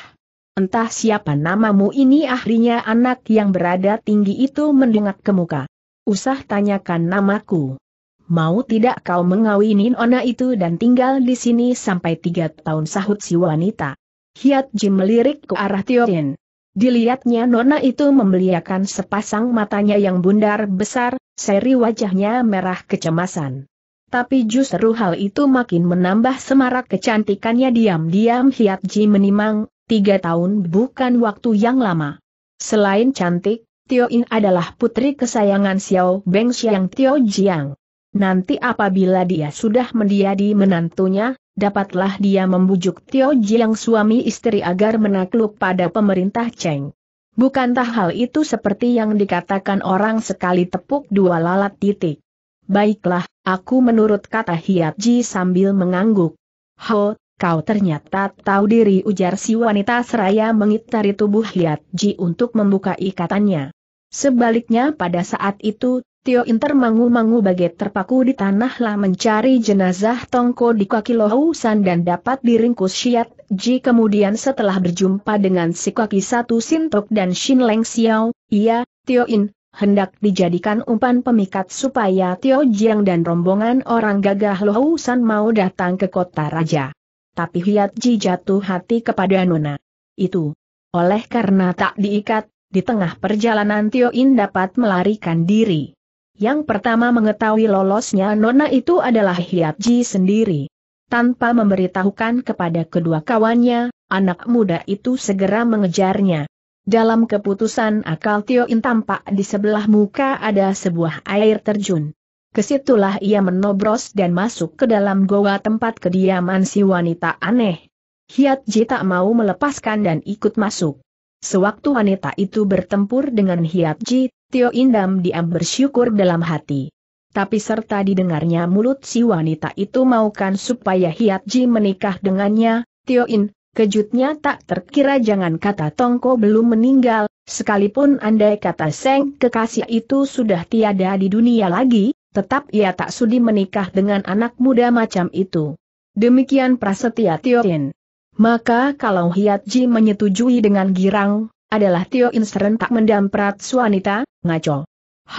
Speaker 1: Entah siapa namamu ini akhirnya anak yang berada tinggi itu mendengak ke muka. Usah tanyakan namaku. Mau tidak kau mengawinin Ona itu dan tinggal di sini sampai tiga tahun sahut si wanita. Hiat Jim melirik ke arah Tiorin. Dilihatnya Nona itu membeliakan sepasang matanya yang bundar besar, seri wajahnya merah kecemasan. Tapi justru hal itu makin menambah semarak kecantikannya diam-diam Hiat Ji menimang, tiga tahun bukan waktu yang lama. Selain cantik, Tio In adalah putri kesayangan Xiao Beng Xiang Tio Jiang. Nanti apabila dia sudah mendiami menantunya, dapatlah dia membujuk Tio Jiang suami istri agar menakluk pada pemerintah Cheng. Bukankah hal itu seperti yang dikatakan orang sekali tepuk dua lalat titik? Baiklah, aku menurut kata Hiat Ji sambil mengangguk. Ho, kau ternyata tahu diri ujar si wanita seraya mengitari tubuh Hiat Ji untuk membuka ikatannya. Sebaliknya pada saat itu, Tio Inter mangu-mangu bagai terpaku di tanahlah mencari jenazah Tongko di kaki Lohusan dan dapat diringkus Syiat Ji kemudian setelah berjumpa dengan si kaki satu Sintok dan Shin Leng Xiao, ia, Tio In, hendak dijadikan umpan pemikat supaya Tio Jiang dan rombongan orang gagah Lohusan mau datang ke kota raja. Tapi Hiat Ji jatuh hati kepada Nona. Itu. Oleh karena tak diikat, di tengah perjalanan Tio In dapat melarikan diri. Yang pertama mengetahui lolosnya Nona itu adalah Hiat Ji sendiri. Tanpa memberitahukan kepada kedua kawannya, anak muda itu segera mengejarnya. Dalam keputusan akal Tio In tampak di sebelah muka ada sebuah air terjun. Kesitulah ia menobros dan masuk ke dalam goa tempat kediaman si wanita aneh. Hiat Ji tak mau melepaskan dan ikut masuk. Sewaktu wanita itu bertempur dengan Hiat Ji, Tio Indam diam bersyukur dalam hati. Tapi serta didengarnya mulut si wanita itu maukan supaya Hiatji menikah dengannya, Tio In, kejutnya tak terkira jangan kata Tongko belum meninggal, sekalipun andai kata Seng kekasih itu sudah tiada di dunia lagi, tetap ia tak sudi menikah dengan anak muda macam itu. Demikian prasetya Tio In. Maka kalau Hiatji menyetujui dengan girang, adalah Tio In serentak mendamprat suanita, ngaco.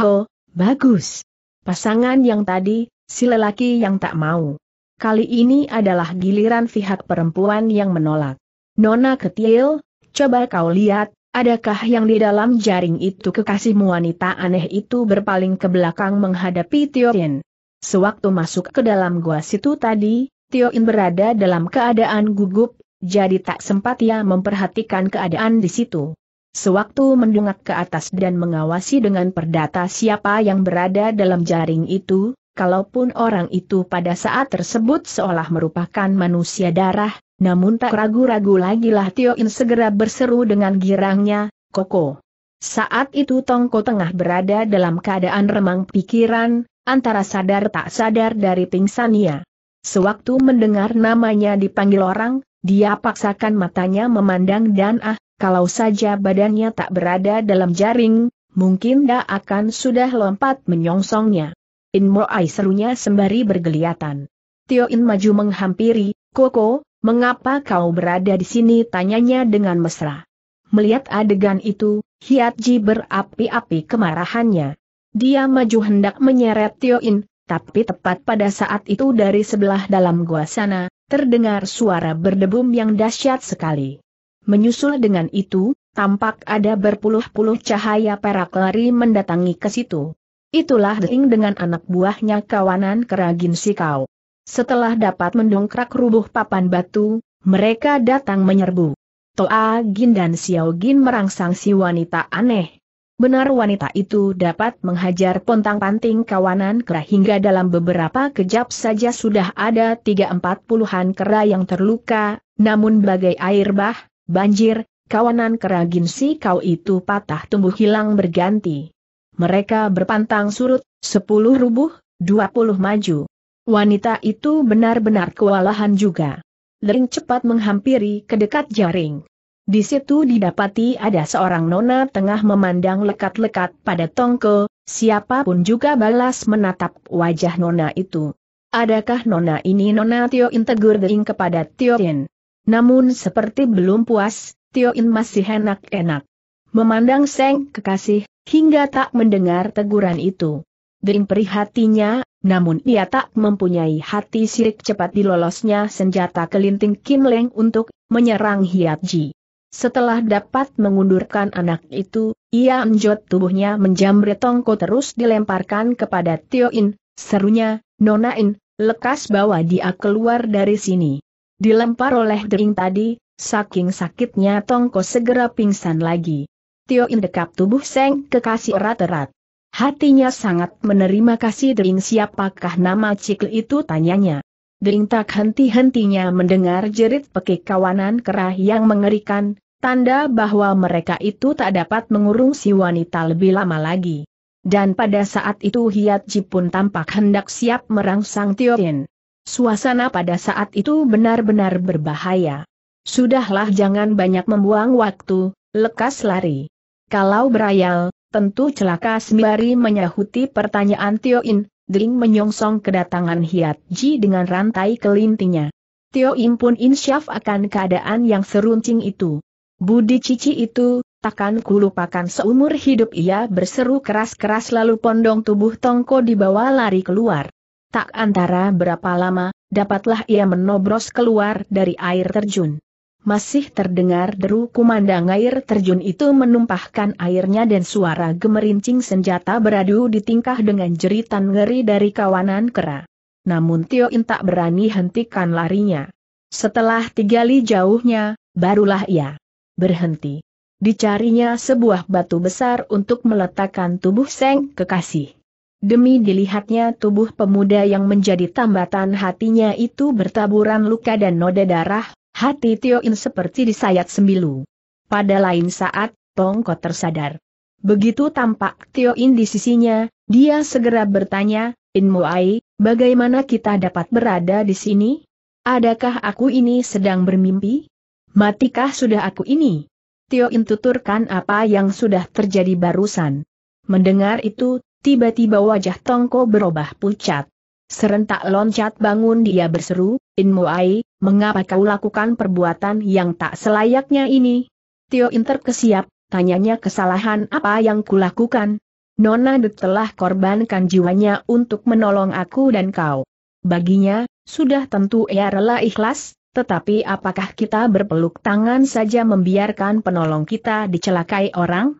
Speaker 1: Ho, bagus. Pasangan yang tadi, si lelaki yang tak mau. Kali ini adalah giliran pihak perempuan yang menolak. Nona kecil, coba kau lihat, adakah yang di dalam jaring itu kekasihmu wanita aneh itu berpaling ke belakang menghadapi Tio In. Sewaktu masuk ke dalam gua situ tadi, Tio In berada dalam keadaan gugup jadi tak sempat ia memperhatikan keadaan di situ. Sewaktu mendungak ke atas dan mengawasi dengan perdata siapa yang berada dalam jaring itu, kalaupun orang itu pada saat tersebut seolah merupakan manusia darah, namun tak ragu-ragu lagi lah Tio In segera berseru dengan girangnya, Koko. Saat itu Tongko tengah berada dalam keadaan remang pikiran, antara sadar tak sadar dari pingsannya. Sewaktu mendengar namanya dipanggil orang, dia paksakan matanya memandang dan ah, kalau saja badannya tak berada dalam jaring, mungkin dia akan sudah lompat menyongsongnya. In Moai serunya sembari bergeliatan. Tio In maju menghampiri, Koko, mengapa kau berada di sini tanyanya dengan mesra. Melihat adegan itu, Ji berapi-api kemarahannya. Dia maju hendak menyeret Tio In, tapi tepat pada saat itu dari sebelah dalam gua sana, terdengar suara berdebum yang dahsyat sekali. Menyusul dengan itu, tampak ada berpuluh-puluh cahaya perak lari mendatangi ke situ. Itulah Ding dengan anak buahnya kawanan keragin Sikau. Setelah dapat mendongkrak rubuh papan batu, mereka datang menyerbu. Toa Gin dan Xiao Gin merangsang si wanita aneh. Benar wanita itu dapat menghajar pontang-panting kawanan kera hingga dalam beberapa kejap saja sudah ada tiga empat puluhan kera yang terluka, namun bagai air bah, Banjir, kawanan keragin si kau itu patah tumbuh hilang berganti. Mereka berpantang surut, sepuluh rubuh, dua puluh maju. Wanita itu benar-benar kewalahan juga. Lering cepat menghampiri ke dekat jaring. Di situ didapati ada seorang nona tengah memandang lekat-lekat pada tongko, siapapun juga balas menatap wajah nona itu. Adakah nona ini nona Tio Integur Dering kepada Tio Tien? Namun seperti belum puas, Tio In masih enak-enak. Memandang Seng kekasih, hingga tak mendengar teguran itu. Dering perihatinya, namun ia tak mempunyai hati sirik cepat dilolosnya senjata kelinting kim leng untuk menyerang Hiat Ji. Setelah dapat mengundurkan anak itu, ia enjot tubuhnya menjamret tongko terus dilemparkan kepada Tio In, serunya, Nona In, lekas bawa dia keluar dari sini. Dilempar oleh dering tadi, saking sakitnya Tongko segera pingsan lagi. Tio indekap tubuh Seng kekasih erat-erat. Hatinya sangat menerima kasih Dering siapakah nama Cikl itu tanyanya. Dering tak henti-hentinya mendengar jerit pekik kawanan kerah yang mengerikan, tanda bahwa mereka itu tak dapat mengurung si wanita lebih lama lagi. Dan pada saat itu Hiat Ji pun tampak hendak siap merangsang Tioin. Suasana pada saat itu benar-benar berbahaya. Sudahlah jangan banyak membuang waktu, lekas lari. Kalau berayal, tentu celaka sembari menyahuti pertanyaan Tio In, Dring menyongsong kedatangan Hiat Ji dengan rantai kelintinya. Tio In pun insyaf akan keadaan yang seruncing itu. Budi cici itu, takkan kulupakan seumur hidup ia berseru keras-keras lalu pondong tubuh Tongko dibawa lari keluar. Tak antara berapa lama, dapatlah ia menobros keluar dari air terjun. Masih terdengar deru kumandang air terjun itu menumpahkan airnya dan suara gemerincing senjata beradu ditingkah dengan jeritan ngeri dari kawanan kera. Namun Tio In tak berani hentikan larinya. Setelah tiga li jauhnya, barulah ia berhenti. Dicarinya sebuah batu besar untuk meletakkan tubuh Seng kekasih. Demi dilihatnya tubuh pemuda yang menjadi tambatan hatinya itu bertaburan luka dan noda darah, hati Tio In seperti disayat sembilu. Pada lain saat, Tongko tersadar. Begitu tampak Tio In di sisinya, dia segera bertanya, Inmuai, bagaimana kita dapat berada di sini? Adakah aku ini sedang bermimpi? Matikah sudah aku ini? Tio In tuturkan apa yang sudah terjadi barusan. Mendengar itu, tiba-tiba wajah Tongko berubah pucat. Serentak loncat bangun dia berseru, In Muai, mengapa kau lakukan perbuatan yang tak selayaknya ini? Tio Inter kesiap, tanyanya kesalahan apa yang kulakukan? Nona De telah korbankan jiwanya untuk menolong aku dan kau. Baginya, sudah tentu ia rela ikhlas, tetapi apakah kita berpeluk tangan saja membiarkan penolong kita dicelakai orang?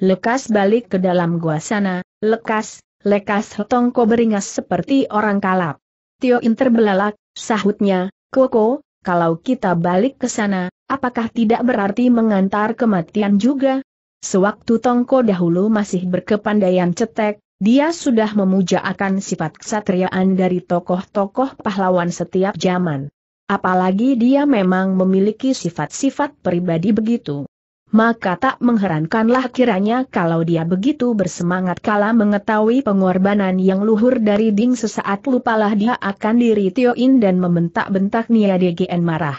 Speaker 1: Lekas balik ke dalam gua sana, lekas, lekas Tongko beringas seperti orang kalap. Tio Inter belalak, sahutnya, Koko, kalau kita balik ke sana, apakah tidak berarti mengantar kematian juga? Sewaktu Tongko dahulu masih berkepandaian cetek, dia sudah memuja akan sifat kesatriaan dari tokoh-tokoh pahlawan setiap zaman. Apalagi dia memang memiliki sifat-sifat pribadi begitu maka tak mengherankanlah kiranya kalau dia begitu bersemangat kala mengetahui pengorbanan yang luhur dari Ding sesaat lupalah dia akan diri Tioin dan membentak-bentak Nia DGN marah.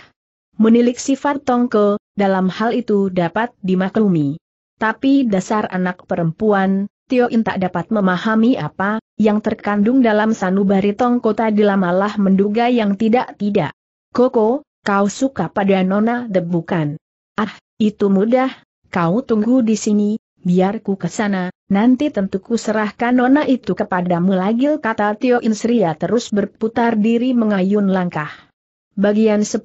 Speaker 1: Menilik sifat Tongko, dalam hal itu dapat dimaklumi. Tapi dasar anak perempuan, Tioin tak dapat memahami apa, yang terkandung dalam sanubari Tongko tadi lamalah menduga yang tidak-tidak. Koko, kau suka pada Nona The bukan? Ah, itu mudah, kau tunggu di sini, biar ku ke sana, nanti tentu ku serahkan nona itu kepadamu lagi kata Tio Insria terus berputar diri mengayun langkah. Bagian 10,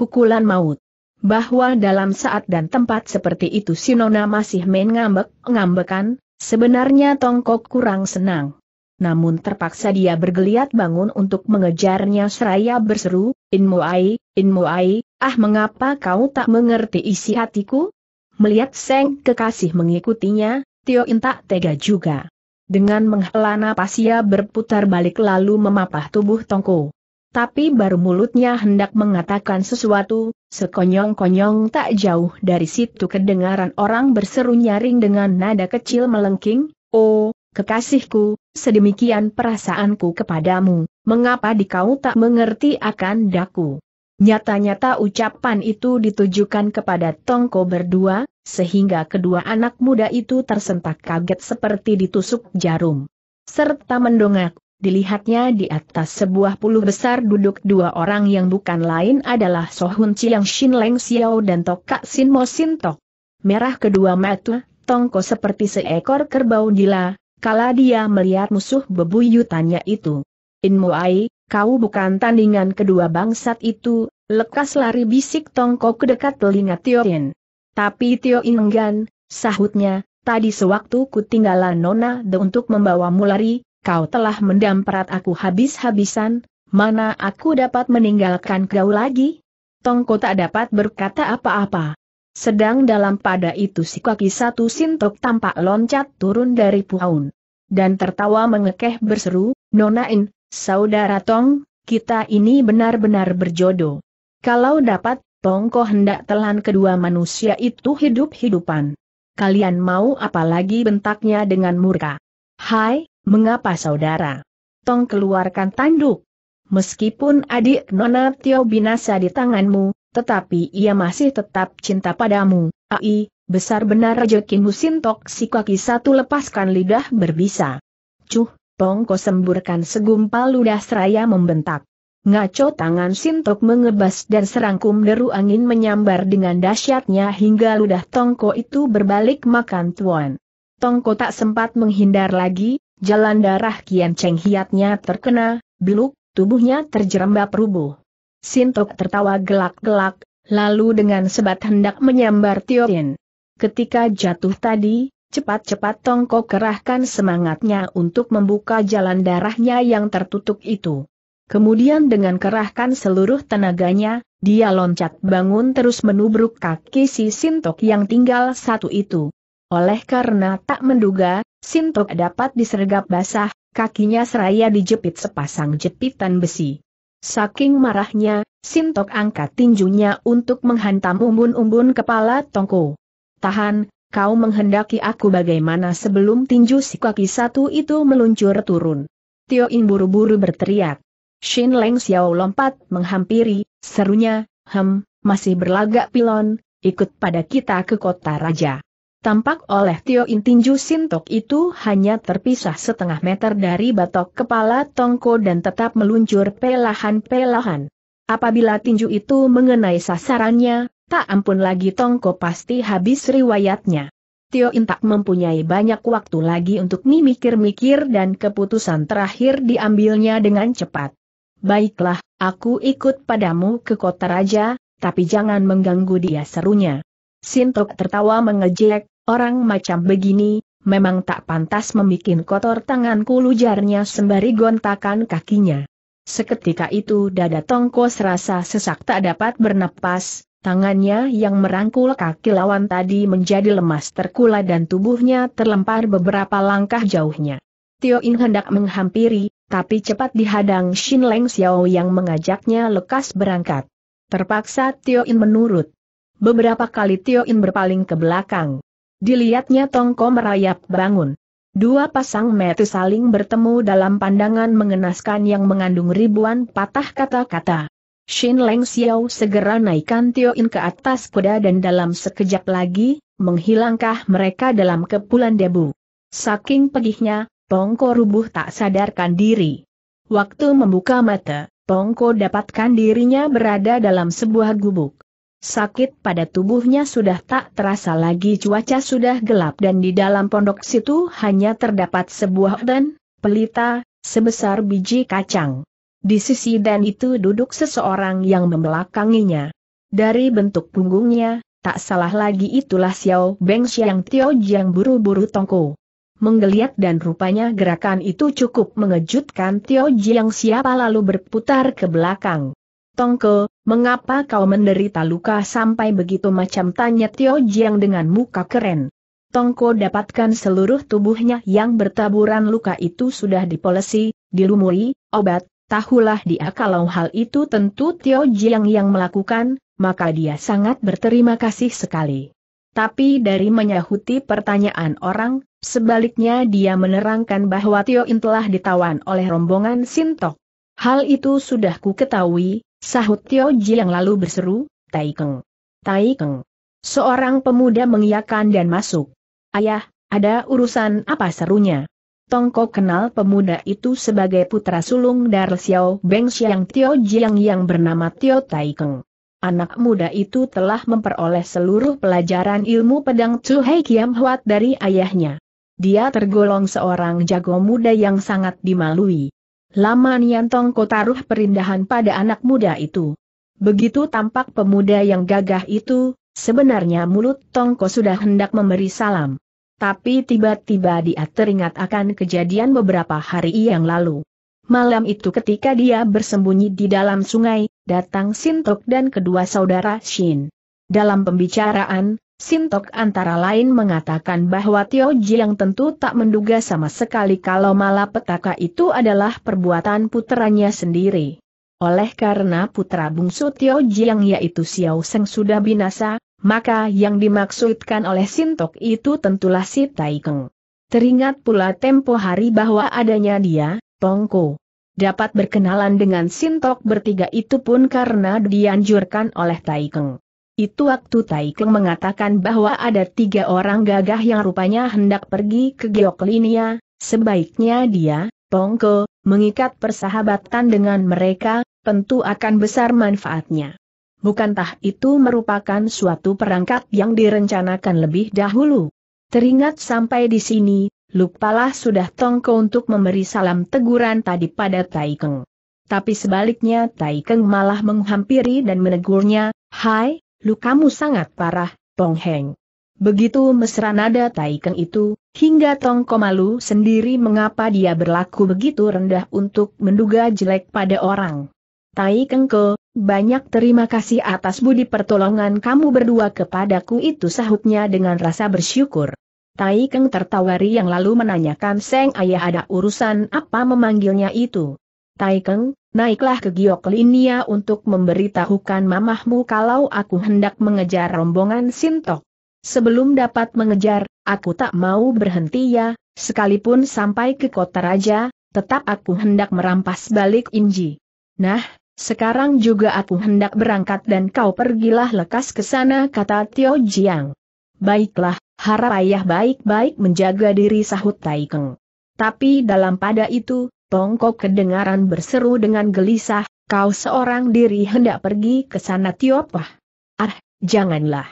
Speaker 1: Pukulan Maut Bahwa dalam saat dan tempat seperti itu si Nona masih main ngambek-ngambekan, sebenarnya Tongkok kurang senang namun terpaksa dia bergeliat bangun untuk mengejarnya seraya berseru, Inmuai, Inmuai, Ah mengapa kau tak mengerti isi hatiku? Melihat Seng kekasih mengikutinya, Tio tak tega juga. Dengan menghela napas ia berputar balik lalu memapah tubuh Tongko. Tapi baru mulutnya hendak mengatakan sesuatu, sekonyong-konyong tak jauh dari situ kedengaran orang berseru nyaring dengan nada kecil melengking, Oh, kekasihku, sedemikian perasaanku kepadamu, mengapa di kau tak mengerti akan daku? Nyata-nyata ucapan itu ditujukan kepada Tongko berdua, sehingga kedua anak muda itu tersentak kaget seperti ditusuk jarum. Serta mendongak, dilihatnya di atas sebuah puluh besar duduk dua orang yang bukan lain adalah Sohun Chiang Shin Leng Xiao dan Tok Sin Mo Sin Tok. Merah kedua mata, Tongko seperti seekor kerbau gila, kala dia melihat musuh bebuyutannya itu. In Muai, kau bukan tandingan kedua bangsat itu, lekas lari bisik Tongko ke dekat telinga Tio In. Tapi Tio In enggan, sahutnya, tadi sewaktu ku tinggalan Nona De untuk membawamu lari, kau telah mendamparat aku habis-habisan, mana aku dapat meninggalkan kau lagi? Tongko tak dapat berkata apa-apa. Sedang dalam pada itu si kaki satu sintok tampak loncat turun dari puhaun. Dan tertawa mengekeh berseru, Nona In. Saudara Tong, kita ini benar-benar berjodoh. Kalau dapat, Tongko hendak telan kedua manusia itu hidup-hidupan. Kalian mau apa lagi bentaknya dengan murka? Hai, mengapa saudara? Tong keluarkan tanduk. Meskipun adik Nona Tio binasa di tanganmu, tetapi ia masih tetap cinta padamu. Ai, besar benar rezekimu sintok si kaki satu lepaskan lidah berbisa. Cuh, Pongko semburkan segumpal ludah seraya membentak. Ngaco tangan Sintok mengebas dan serangkum deru angin menyambar dengan dahsyatnya hingga ludah Tongko itu berbalik makan tuan. Tongko tak sempat menghindar lagi, jalan darah Kian cenghiatnya hiatnya terkena, biluk, tubuhnya terjerembab rubuh. Sintok tertawa gelak-gelak, lalu dengan sebat hendak menyambar Tiotin. Ketika jatuh tadi, Cepat-cepat Tongko kerahkan semangatnya untuk membuka jalan darahnya yang tertutup itu. Kemudian dengan kerahkan seluruh tenaganya, dia loncat bangun terus menubruk kaki si Sintok yang tinggal satu itu. Oleh karena tak menduga, Sintok dapat disergap basah, kakinya seraya dijepit sepasang jepitan besi. Saking marahnya, Sintok angkat tinjunya untuk menghantam umbun-umbun kepala Tongko. Tahan, kau menghendaki aku bagaimana sebelum tinju si kaki satu itu meluncur turun. Tio In buru-buru berteriak. Shin Leng Xiao lompat menghampiri, serunya, hem, masih berlagak pilon, ikut pada kita ke kota raja. Tampak oleh Tio In tinju Sintok itu hanya terpisah setengah meter dari batok kepala Tongko dan tetap meluncur pelahan-pelahan. Apabila tinju itu mengenai sasarannya, Tak ampun lagi Tongko pasti habis riwayatnya. Tio tak mempunyai banyak waktu lagi untuk mikir-mikir dan keputusan terakhir diambilnya dengan cepat. Baiklah, aku ikut padamu ke kota raja, tapi jangan mengganggu dia serunya. Sintok tertawa mengejek, orang macam begini, memang tak pantas membuat kotor tanganku lujarnya sembari gontakan kakinya. Seketika itu dada Tongko serasa sesak tak dapat bernapas, Tangannya yang merangkul kaki lawan tadi menjadi lemas terkula dan tubuhnya terlempar beberapa langkah jauhnya. Tio In hendak menghampiri, tapi cepat dihadang Shin Leng Xiao yang mengajaknya lekas berangkat. Terpaksa Tio In menurut. Beberapa kali Tio In berpaling ke belakang. Dilihatnya Tongko merayap bangun. Dua pasang mata saling bertemu dalam pandangan mengenaskan yang mengandung ribuan patah kata-kata. Shin Leng Xiao segera naikkan Tio In ke atas kuda dan dalam sekejap lagi, menghilangkah mereka dalam kepulan debu. Saking pedihnya, Pongko rubuh tak sadarkan diri. Waktu membuka mata, Pongko dapatkan dirinya berada dalam sebuah gubuk. Sakit pada tubuhnya sudah tak terasa lagi cuaca sudah gelap dan di dalam pondok situ hanya terdapat sebuah dan pelita, sebesar biji kacang. Di sisi dan itu duduk seseorang yang membelakanginya. Dari bentuk punggungnya, tak salah lagi itulah Xiao Beng Xiang Tio Jiang buru-buru tongko. Menggeliat dan rupanya gerakan itu cukup mengejutkan Tio Jiang siapa lalu berputar ke belakang. Tongko, mengapa kau menderita luka sampai begitu macam tanya Tio Jiang dengan muka keren. Tongko dapatkan seluruh tubuhnya yang bertaburan luka itu sudah dipolesi, dilumuri, obat, tahulah dia kalau hal itu tentu Tio Jiang yang melakukan, maka dia sangat berterima kasih sekali. Tapi dari menyahuti pertanyaan orang, sebaliknya dia menerangkan bahwa Tio In telah ditawan oleh rombongan Sintok. Hal itu sudah ku ketahui, sahut Tio Jiang lalu berseru, Taikeng. Taikeng. Seorang pemuda mengiyakan dan masuk. Ayah, ada urusan apa serunya? Tongko kenal pemuda itu sebagai putra sulung dari Xiao Beng Xiang Tio Jiang yang bernama Tio Taikeng. Anak muda itu telah memperoleh seluruh pelajaran ilmu pedang Chu Hei Kiam Huat dari ayahnya. Dia tergolong seorang jago muda yang sangat dimalui. Lama Nian Tongko taruh perindahan pada anak muda itu. Begitu tampak pemuda yang gagah itu, sebenarnya mulut Tongko sudah hendak memberi salam tapi tiba-tiba dia teringat akan kejadian beberapa hari yang lalu. Malam itu ketika dia bersembunyi di dalam sungai, datang Sintok dan kedua saudara Shin. Dalam pembicaraan, Sintok antara lain mengatakan bahwa Tio yang tentu tak menduga sama sekali kalau malapetaka itu adalah perbuatan putranya sendiri. Oleh karena putra bungsu Tio yang yaitu Xiao Seng sudah binasa, maka yang dimaksudkan oleh Sintok itu tentulah si Taikeng. Teringat pula tempo hari bahwa adanya dia, Tongko. Dapat berkenalan dengan Sintok bertiga itu pun karena dianjurkan oleh Taikeng. Itu waktu Taikeng mengatakan bahwa ada tiga orang gagah yang rupanya hendak pergi ke Geoklinia, sebaiknya dia, Tongko, mengikat persahabatan dengan mereka, tentu akan besar manfaatnya bukankah itu merupakan suatu perangkat yang direncanakan lebih dahulu? Teringat sampai di sini, lupalah sudah Tongko untuk memberi salam teguran tadi pada Taikeng. Tapi sebaliknya Taikeng malah menghampiri dan menegurnya, Hai, lukamu sangat parah, Tong Heng. Begitu mesra nada Taikeng itu, hingga Tongko malu sendiri mengapa dia berlaku begitu rendah untuk menduga jelek pada orang. Taikeng ke, banyak terima kasih atas budi pertolongan kamu berdua kepadaku itu sahutnya dengan rasa bersyukur. Tai Keng tertawari yang lalu menanyakan Seng Ayah ada urusan apa memanggilnya itu. Tai Keng, naiklah ke Giok Linia untuk memberitahukan mamahmu kalau aku hendak mengejar rombongan Sintok. Sebelum dapat mengejar, aku tak mau berhenti ya, sekalipun sampai ke kota raja, tetap aku hendak merampas balik Inji. Nah, sekarang juga aku hendak berangkat dan kau pergilah lekas ke sana kata Tio Jiang. Baiklah, harap ayah baik-baik menjaga diri sahut Taikeng. Tapi dalam pada itu, Tongkok kedengaran berseru dengan gelisah, kau seorang diri hendak pergi ke sana pah? Ah, janganlah.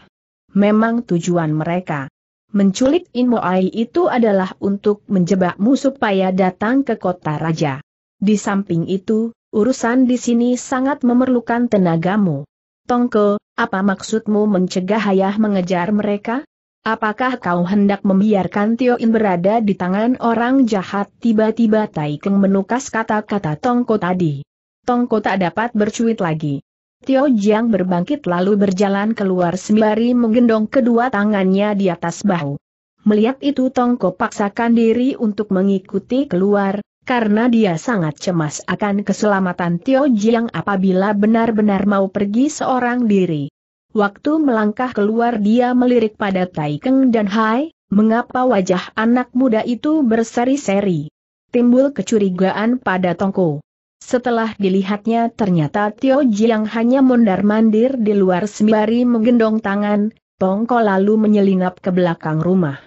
Speaker 1: Memang tujuan mereka menculik Ai itu adalah untuk menjebakmu supaya datang ke kota raja. Di samping itu, Urusan di sini sangat memerlukan tenagamu. Tongko, apa maksudmu mencegah ayah mengejar mereka? Apakah kau hendak membiarkan Tio In berada di tangan orang jahat? Tiba-tiba Taikeng Keng menukas kata-kata Tongko tadi. Tongko tak dapat bercuit lagi. Tio Jiang berbangkit lalu berjalan keluar sembari menggendong kedua tangannya di atas bahu. Melihat itu Tongko paksakan diri untuk mengikuti keluar, karena dia sangat cemas akan keselamatan Tio Jiang apabila benar-benar mau pergi seorang diri. Waktu melangkah keluar dia melirik pada Tai Keng dan Hai, mengapa wajah anak muda itu berseri-seri. Timbul kecurigaan pada Tongko. Setelah dilihatnya ternyata Tio Jiang hanya mondar-mandir di luar sembari menggendong tangan, Tongko lalu menyelinap ke belakang rumah.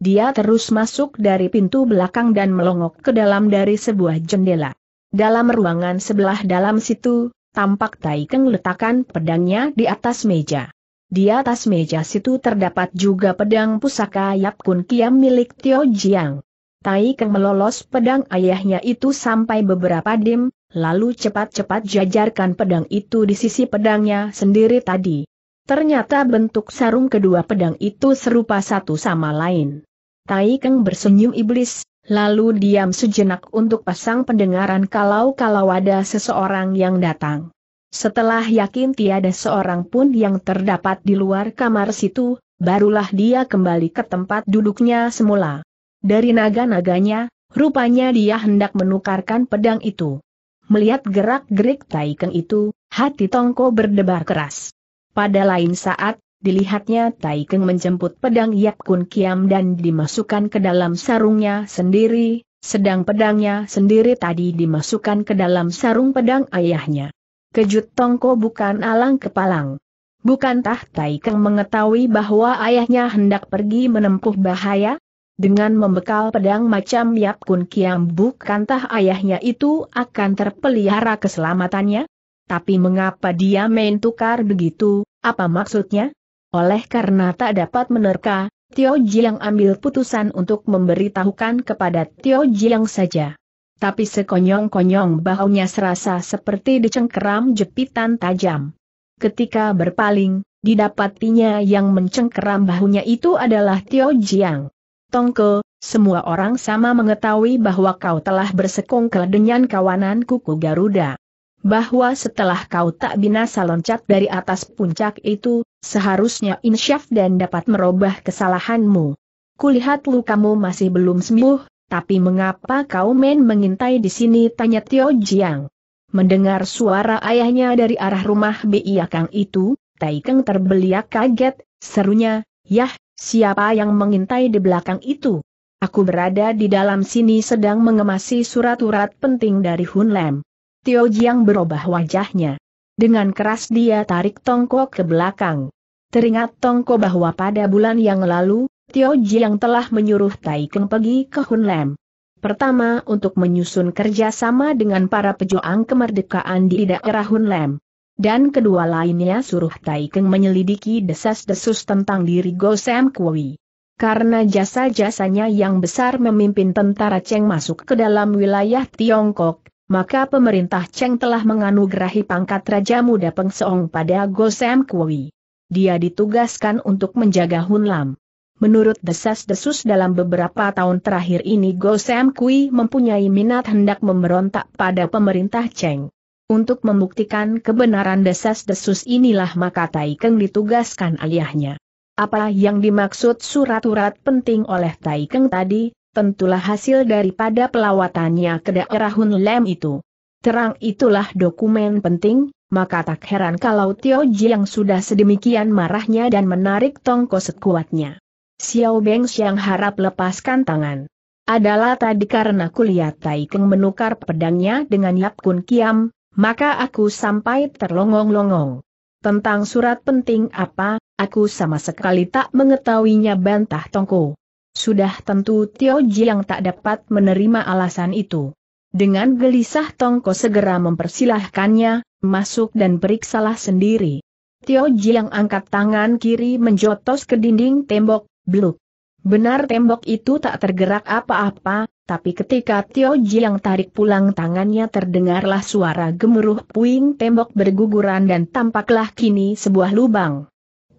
Speaker 1: Dia terus masuk dari pintu belakang dan melongok ke dalam dari sebuah jendela. Dalam ruangan sebelah dalam situ, tampak Tai Keng letakkan pedangnya di atas meja. Di atas meja situ terdapat juga pedang pusaka Yap Kun Kiam milik Tio Jiang. Tai Keng melolos pedang ayahnya itu sampai beberapa dim, lalu cepat-cepat jajarkan pedang itu di sisi pedangnya sendiri tadi. Ternyata bentuk sarung kedua pedang itu serupa satu sama lain. Tai Keng bersenyum iblis, lalu diam sejenak untuk pasang pendengaran kalau-kalau ada seseorang yang datang. Setelah yakin tiada seorang pun yang terdapat di luar kamar situ, barulah dia kembali ke tempat duduknya semula. Dari naga-naganya, rupanya dia hendak menukarkan pedang itu. Melihat gerak-gerik Taikeng itu, hati Tongko berdebar keras. Pada lain saat, Dilihatnya Tai Keng menjemput pedang Yap Kun Kiam dan dimasukkan ke dalam sarungnya sendiri, sedang pedangnya sendiri tadi dimasukkan ke dalam sarung pedang ayahnya. Kejut Tongko bukan alang kepalang. Bukankah Tai Keng mengetahui bahwa ayahnya hendak pergi menempuh bahaya? Dengan membekal pedang macam Yap Kun Kiam bukankah ayahnya itu akan terpelihara keselamatannya? Tapi mengapa dia main tukar begitu, apa maksudnya? Oleh karena tak dapat menerka, Tio Jiang ambil putusan untuk memberitahukan kepada Tio Jiang saja. Tapi sekonyong-konyong baunya serasa seperti dicengkeram jepitan tajam. Ketika berpaling, didapatinya yang mencengkeram bahunya itu adalah Tio Jiang. Tongke, semua orang sama mengetahui bahwa kau telah bersekongkel dengan kawanan kuku Garuda bahwa setelah kau tak binasa loncat dari atas puncak itu, seharusnya insyaf dan dapat merubah kesalahanmu. Kulihat kamu masih belum sembuh, tapi mengapa kau main mengintai di sini? Tanya Tio Jiang. Mendengar suara ayahnya dari arah rumah Biakang itu, Taikeng terbeliak kaget, serunya, Yah, siapa yang mengintai di belakang itu? Aku berada di dalam sini sedang mengemasi surat-surat penting dari Hun Lam. Tio Jiang berubah wajahnya. Dengan keras dia tarik Tongko ke belakang. Teringat Tongko bahwa pada bulan yang lalu, Tio Jiang telah menyuruh Tai Keng pergi ke Hunlem. Pertama untuk menyusun kerjasama dengan para pejuang kemerdekaan di daerah Hunlem. Dan kedua lainnya suruh Tai Keng menyelidiki desas-desus tentang diri Sam Kui. Karena jasa-jasanya yang besar memimpin tentara Cheng masuk ke dalam wilayah Tiongkok, maka pemerintah Cheng telah menganugerahi pangkat Raja Muda Pengseong pada Go Sam Kui. Dia ditugaskan untuk menjaga Hunlam. Menurut desas-desus dalam beberapa tahun terakhir ini Go Sam Kui mempunyai minat hendak memberontak pada pemerintah Cheng. Untuk membuktikan kebenaran desas-desus inilah maka Tai Keng ditugaskan aliahnya. Apa yang dimaksud surat-surat penting oleh Tai Keng tadi, tentulah hasil daripada pelawatannya ke daerah Hun Lem itu. Terang itulah dokumen penting, maka tak heran kalau Tio yang sudah sedemikian marahnya dan menarik tongko sekuatnya. Xiao Beng Xiang harap lepaskan tangan. Adalah tadi karena kulihat Tai Keng menukar pedangnya dengan Yap Kun Kiam, maka aku sampai terlongong-longong. Tentang surat penting apa, aku sama sekali tak mengetahuinya bantah Tongko. Sudah tentu Tio Jiang tak dapat menerima alasan itu. Dengan gelisah Tongko segera mempersilahkannya, masuk dan periksalah sendiri. Tio Jiang angkat tangan kiri menjotos ke dinding tembok, bluk. Benar tembok itu tak tergerak apa-apa, tapi ketika Tio Jiang tarik pulang tangannya terdengarlah suara gemuruh puing tembok berguguran dan tampaklah kini sebuah lubang.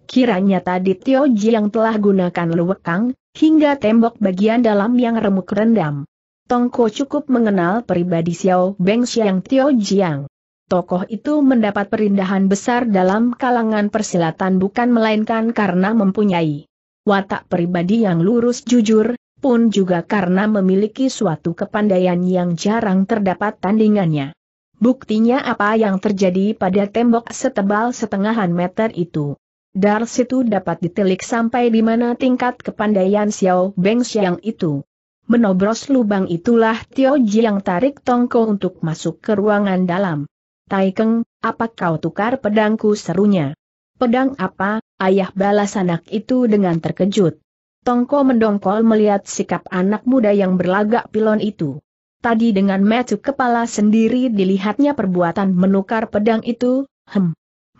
Speaker 1: Kiranya tadi Tio Jiang telah gunakan lewekang, hingga tembok bagian dalam yang remuk rendam. Tongko cukup mengenal pribadi Xiao Beng Xiang Tio Jiang. Tokoh itu mendapat perindahan besar dalam kalangan persilatan bukan melainkan karena mempunyai watak pribadi yang lurus jujur, pun juga karena memiliki suatu kepandaian yang jarang terdapat tandingannya. Buktinya apa yang terjadi pada tembok setebal setengahan meter itu. Dar situ dapat ditelik sampai di mana tingkat kepandaian Xiao Beng Xiang itu. Menobros lubang itulah Tio yang tarik tongko untuk masuk ke ruangan dalam. Tai Keng, apa kau tukar pedangku serunya? Pedang apa, ayah balas anak itu dengan terkejut. Tongko mendongkol melihat sikap anak muda yang berlagak pilon itu. Tadi dengan metu kepala sendiri dilihatnya perbuatan menukar pedang itu, hem,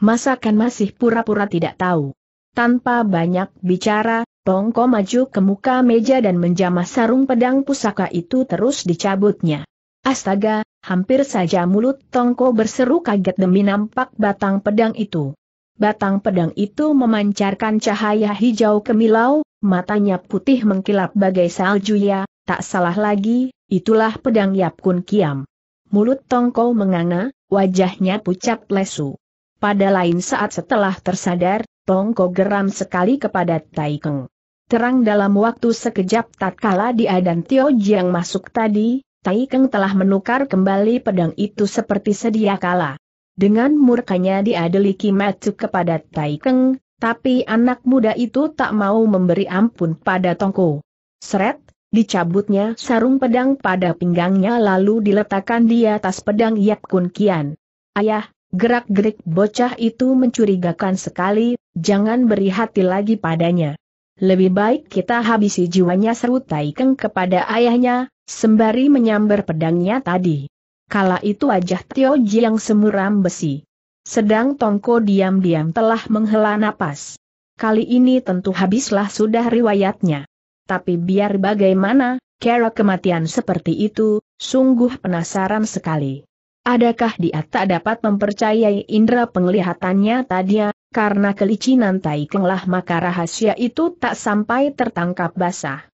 Speaker 1: masakan masih pura-pura tidak tahu. Tanpa banyak bicara, Tongko maju ke muka meja dan menjamah sarung pedang pusaka itu terus dicabutnya. Astaga, hampir saja mulut Tongko berseru kaget demi nampak batang pedang itu. Batang pedang itu memancarkan cahaya hijau kemilau, matanya putih mengkilap bagai salju ya, tak salah lagi, itulah pedang Yap Kun Kiam. Mulut Tongko menganga, wajahnya pucat lesu. Pada lain saat setelah tersadar, Tongko geram sekali kepada Taikeng. Terang dalam waktu sekejap tatkala dia dan Tio Jiang masuk tadi, Taikeng telah menukar kembali pedang itu seperti sedia kala. Dengan murkanya dia deliki matu kepada Taikeng, tapi anak muda itu tak mau memberi ampun pada Tongko. Seret, Dicabutnya sarung pedang pada pinggangnya lalu diletakkan di atas pedang Yap Kun Kian. Ayah, Gerak-gerik bocah itu mencurigakan sekali, jangan beri hati lagi padanya. Lebih baik kita habisi jiwanya seru Taikeng kepada ayahnya, sembari menyambar pedangnya tadi. Kala itu wajah Tio yang semuram besi. Sedang Tongko diam-diam telah menghela napas. Kali ini tentu habislah sudah riwayatnya. Tapi biar bagaimana, kera kematian seperti itu, sungguh penasaran sekali. Adakah dia tak dapat mempercayai indera penglihatannya tadi? Karena kelicinan Tai Kenglah maka rahasia itu tak sampai tertangkap basah.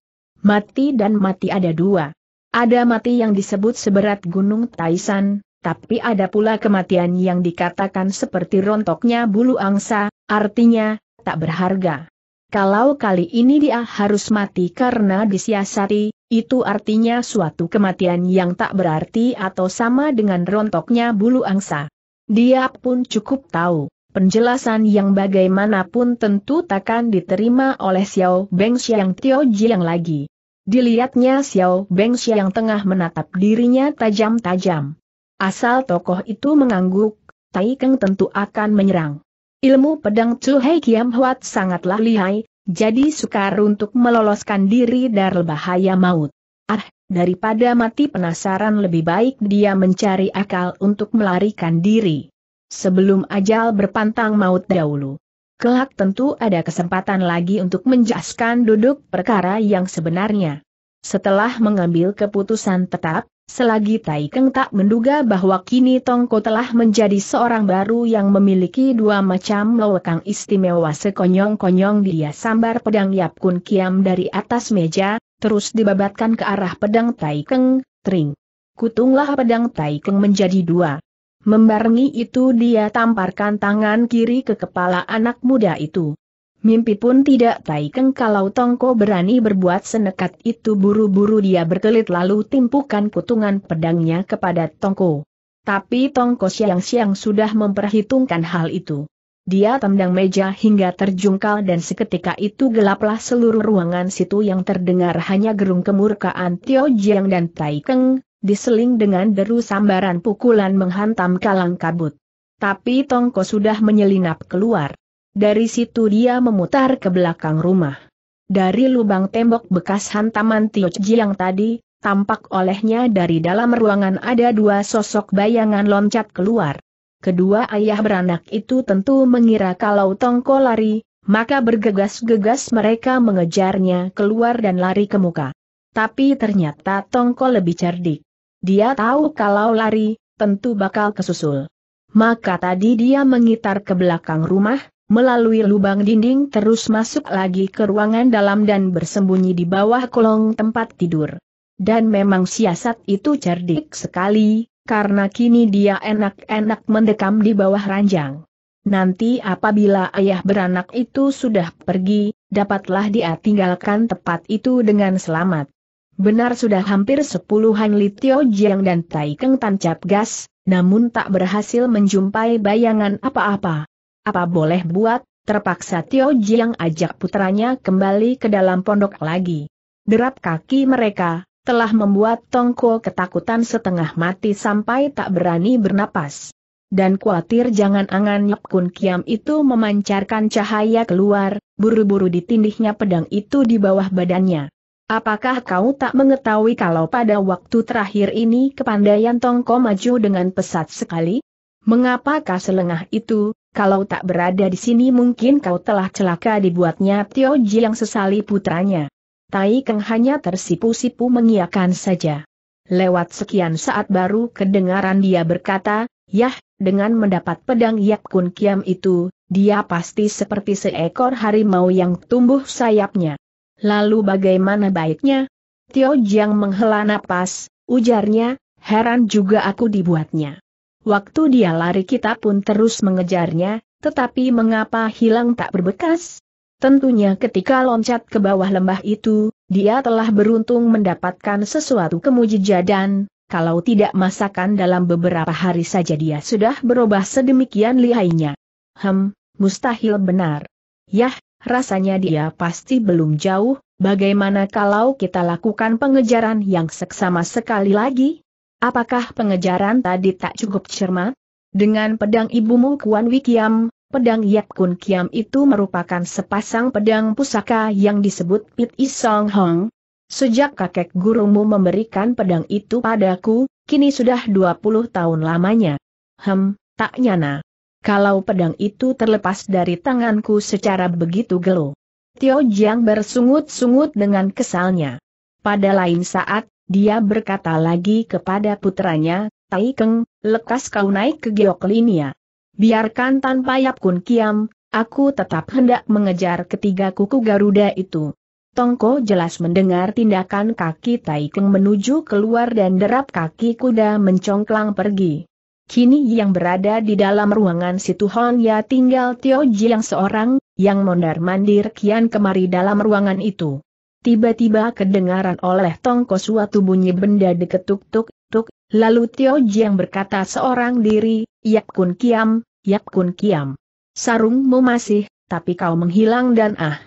Speaker 1: Mati dan mati ada dua. Ada mati yang disebut seberat gunung Taisan, tapi ada pula kematian yang dikatakan seperti rontoknya bulu angsa, artinya, tak berharga. Kalau kali ini dia harus mati karena disiasati, itu artinya suatu kematian yang tak berarti atau sama dengan rontoknya bulu angsa. Dia pun cukup tahu, penjelasan yang bagaimanapun tentu takkan diterima oleh Xiao Beng Xiang Tio Jiang lagi. Dilihatnya Xiao Beng Xiang tengah menatap dirinya tajam-tajam. Asal tokoh itu mengangguk, Tai Keng tentu akan menyerang. Ilmu pedang Chu Hei Kiam Huat sangatlah lihai, jadi sukar untuk meloloskan diri dari bahaya maut. Ah, daripada mati penasaran lebih baik dia mencari akal untuk melarikan diri. Sebelum ajal berpantang maut dahulu. Kelak tentu ada kesempatan lagi untuk menjelaskan duduk perkara yang sebenarnya. Setelah mengambil keputusan tetap, Selagi Tai Keng tak menduga bahwa kini Tongko telah menjadi seorang baru yang memiliki dua macam lowekang istimewa sekonyong-konyong dia sambar pedang Yap Kun Kiam dari atas meja, terus dibabatkan ke arah pedang Tai Keng, Tring. Kutunglah pedang Tai Keng menjadi dua. Membarengi itu dia tamparkan tangan kiri ke kepala anak muda itu mimpi pun tidak taikeng kalau Tongko berani berbuat senekat itu buru-buru dia berkelit lalu timpukan kutungan pedangnya kepada Tongko. Tapi Tongko siang-siang sudah memperhitungkan hal itu. Dia tendang meja hingga terjungkal dan seketika itu gelaplah seluruh ruangan situ yang terdengar hanya gerung kemurkaan Tio Jiang dan Taikeng diseling dengan deru sambaran pukulan menghantam kalang kabut. Tapi Tongko sudah menyelinap keluar. Dari situ dia memutar ke belakang rumah. Dari lubang tembok bekas hantaman Tio yang tadi, tampak olehnya dari dalam ruangan ada dua sosok bayangan loncat keluar. Kedua ayah beranak itu tentu mengira kalau Tongko lari, maka bergegas-gegas mereka mengejarnya keluar dan lari ke muka. Tapi ternyata Tongko lebih cerdik. Dia tahu kalau lari, tentu bakal kesusul. Maka tadi dia mengitar ke belakang rumah, melalui lubang dinding terus masuk lagi ke ruangan dalam dan bersembunyi di bawah kolong tempat tidur. Dan memang siasat itu cerdik sekali, karena kini dia enak-enak mendekam di bawah ranjang. Nanti apabila ayah beranak itu sudah pergi, dapatlah dia tinggalkan tempat itu dengan selamat. Benar sudah hampir sepuluhan Litio Jiang dan Tai Keng tancap gas, namun tak berhasil menjumpai bayangan apa-apa. Apa boleh buat, terpaksa Tio Jiang ajak putranya kembali ke dalam pondok lagi. Derap kaki mereka, telah membuat Tongko ketakutan setengah mati sampai tak berani bernapas. Dan khawatir jangan angan Yap Kun Kiam itu memancarkan cahaya keluar, buru-buru ditindihnya pedang itu di bawah badannya. Apakah kau tak mengetahui kalau pada waktu terakhir ini kepandaian Tongko maju dengan pesat sekali? Mengapakah selengah itu, kalau tak berada di sini mungkin kau telah celaka dibuatnya Tio Ji yang sesali putranya. Tai Keng hanya tersipu-sipu mengiakan saja. Lewat sekian saat baru kedengaran dia berkata, Yah, dengan mendapat pedang Yap Kun Kiam itu, dia pasti seperti seekor harimau yang tumbuh sayapnya. Lalu bagaimana baiknya? Tio Jiang menghela napas, ujarnya, heran juga aku dibuatnya. Waktu dia lari kita pun terus mengejarnya, tetapi mengapa hilang tak berbekas? Tentunya ketika loncat ke bawah lembah itu, dia telah beruntung mendapatkan sesuatu kemujijadan, kalau tidak masakan dalam beberapa hari saja dia sudah berubah sedemikian lihainya. Hem, mustahil benar. Yah, rasanya dia pasti belum jauh, bagaimana kalau kita lakukan pengejaran yang seksama sekali lagi? Apakah pengejaran tadi tak cukup cermat? Dengan pedang ibumu Kuan Wikiam, pedang Yap Kun Kiam itu merupakan sepasang pedang pusaka yang disebut Pit Isong Hong. Sejak kakek gurumu memberikan pedang itu padaku, kini sudah 20 tahun lamanya. Hem, tak nyana. Kalau pedang itu terlepas dari tanganku secara begitu gelo. Tio Jiang bersungut-sungut dengan kesalnya. Pada lain saat, dia berkata lagi kepada putranya, Tai Keng, lekas kau naik ke Geoklinia. Biarkan tanpa yap Kun Kiam, aku tetap hendak mengejar ketiga kuku Garuda itu. Tongko jelas mendengar tindakan kaki Tai Keng menuju keluar dan derap kaki kuda mencongklang pergi. Kini yang berada di dalam ruangan situ Honya tinggal Tio yang seorang, yang mondar-mandir kian kemari dalam ruangan itu. Tiba-tiba kedengaran oleh Tongko suatu bunyi benda diketuk-tuk, tuk, lalu Tio Jiang berkata seorang diri, Yap Kun Kiam, Yap Kun Kiam. Sarungmu masih, tapi kau menghilang dan ah.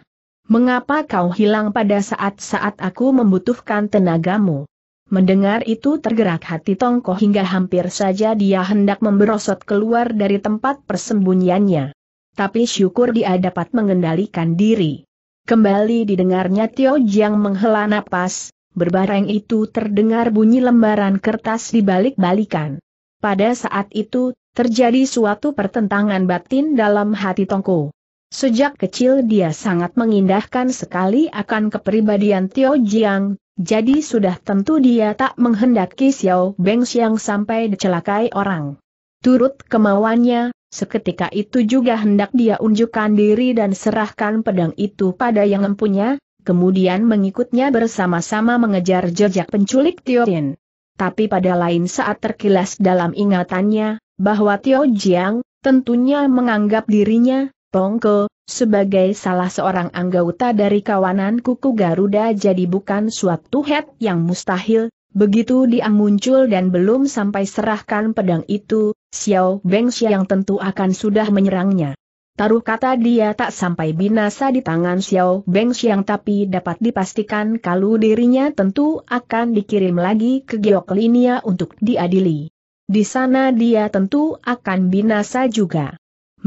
Speaker 1: Mengapa kau hilang pada saat-saat aku membutuhkan tenagamu? Mendengar itu tergerak hati Tongko hingga hampir saja dia hendak memberosot keluar dari tempat persembunyiannya. Tapi syukur dia dapat mengendalikan diri. Kembali didengarnya Tio Jiang menghela napas, berbareng itu terdengar bunyi lembaran kertas dibalik-balikan. Pada saat itu, terjadi suatu pertentangan batin dalam hati Tongko. Sejak kecil dia sangat mengindahkan sekali akan kepribadian Tio Jiang, jadi sudah tentu dia tak menghendaki Xiao Beng Xiang sampai dicelakai orang. Turut kemauannya, Seketika itu juga hendak dia unjukkan diri dan serahkan pedang itu pada yang empunya, kemudian mengikutnya bersama-sama mengejar jejak penculik Tiotin. Tapi pada lain saat terkilas dalam ingatannya, bahwa Tio Jiang, tentunya menganggap dirinya, Pongko, sebagai salah seorang anggota dari kawanan kuku Garuda jadi bukan suatu head yang mustahil, Begitu dia muncul dan belum sampai serahkan pedang itu, Xiao Beng yang tentu akan sudah menyerangnya. Taruh kata dia tak sampai binasa di tangan Xiao Beng Xiang tapi dapat dipastikan kalau dirinya tentu akan dikirim lagi ke Geoklinia untuk diadili. Di sana dia tentu akan binasa juga.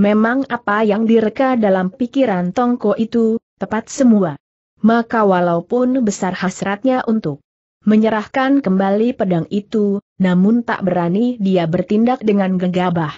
Speaker 1: Memang apa yang direka dalam pikiran Tongko itu, tepat semua. Maka walaupun besar hasratnya untuk menyerahkan kembali pedang itu, namun tak berani dia bertindak dengan gegabah.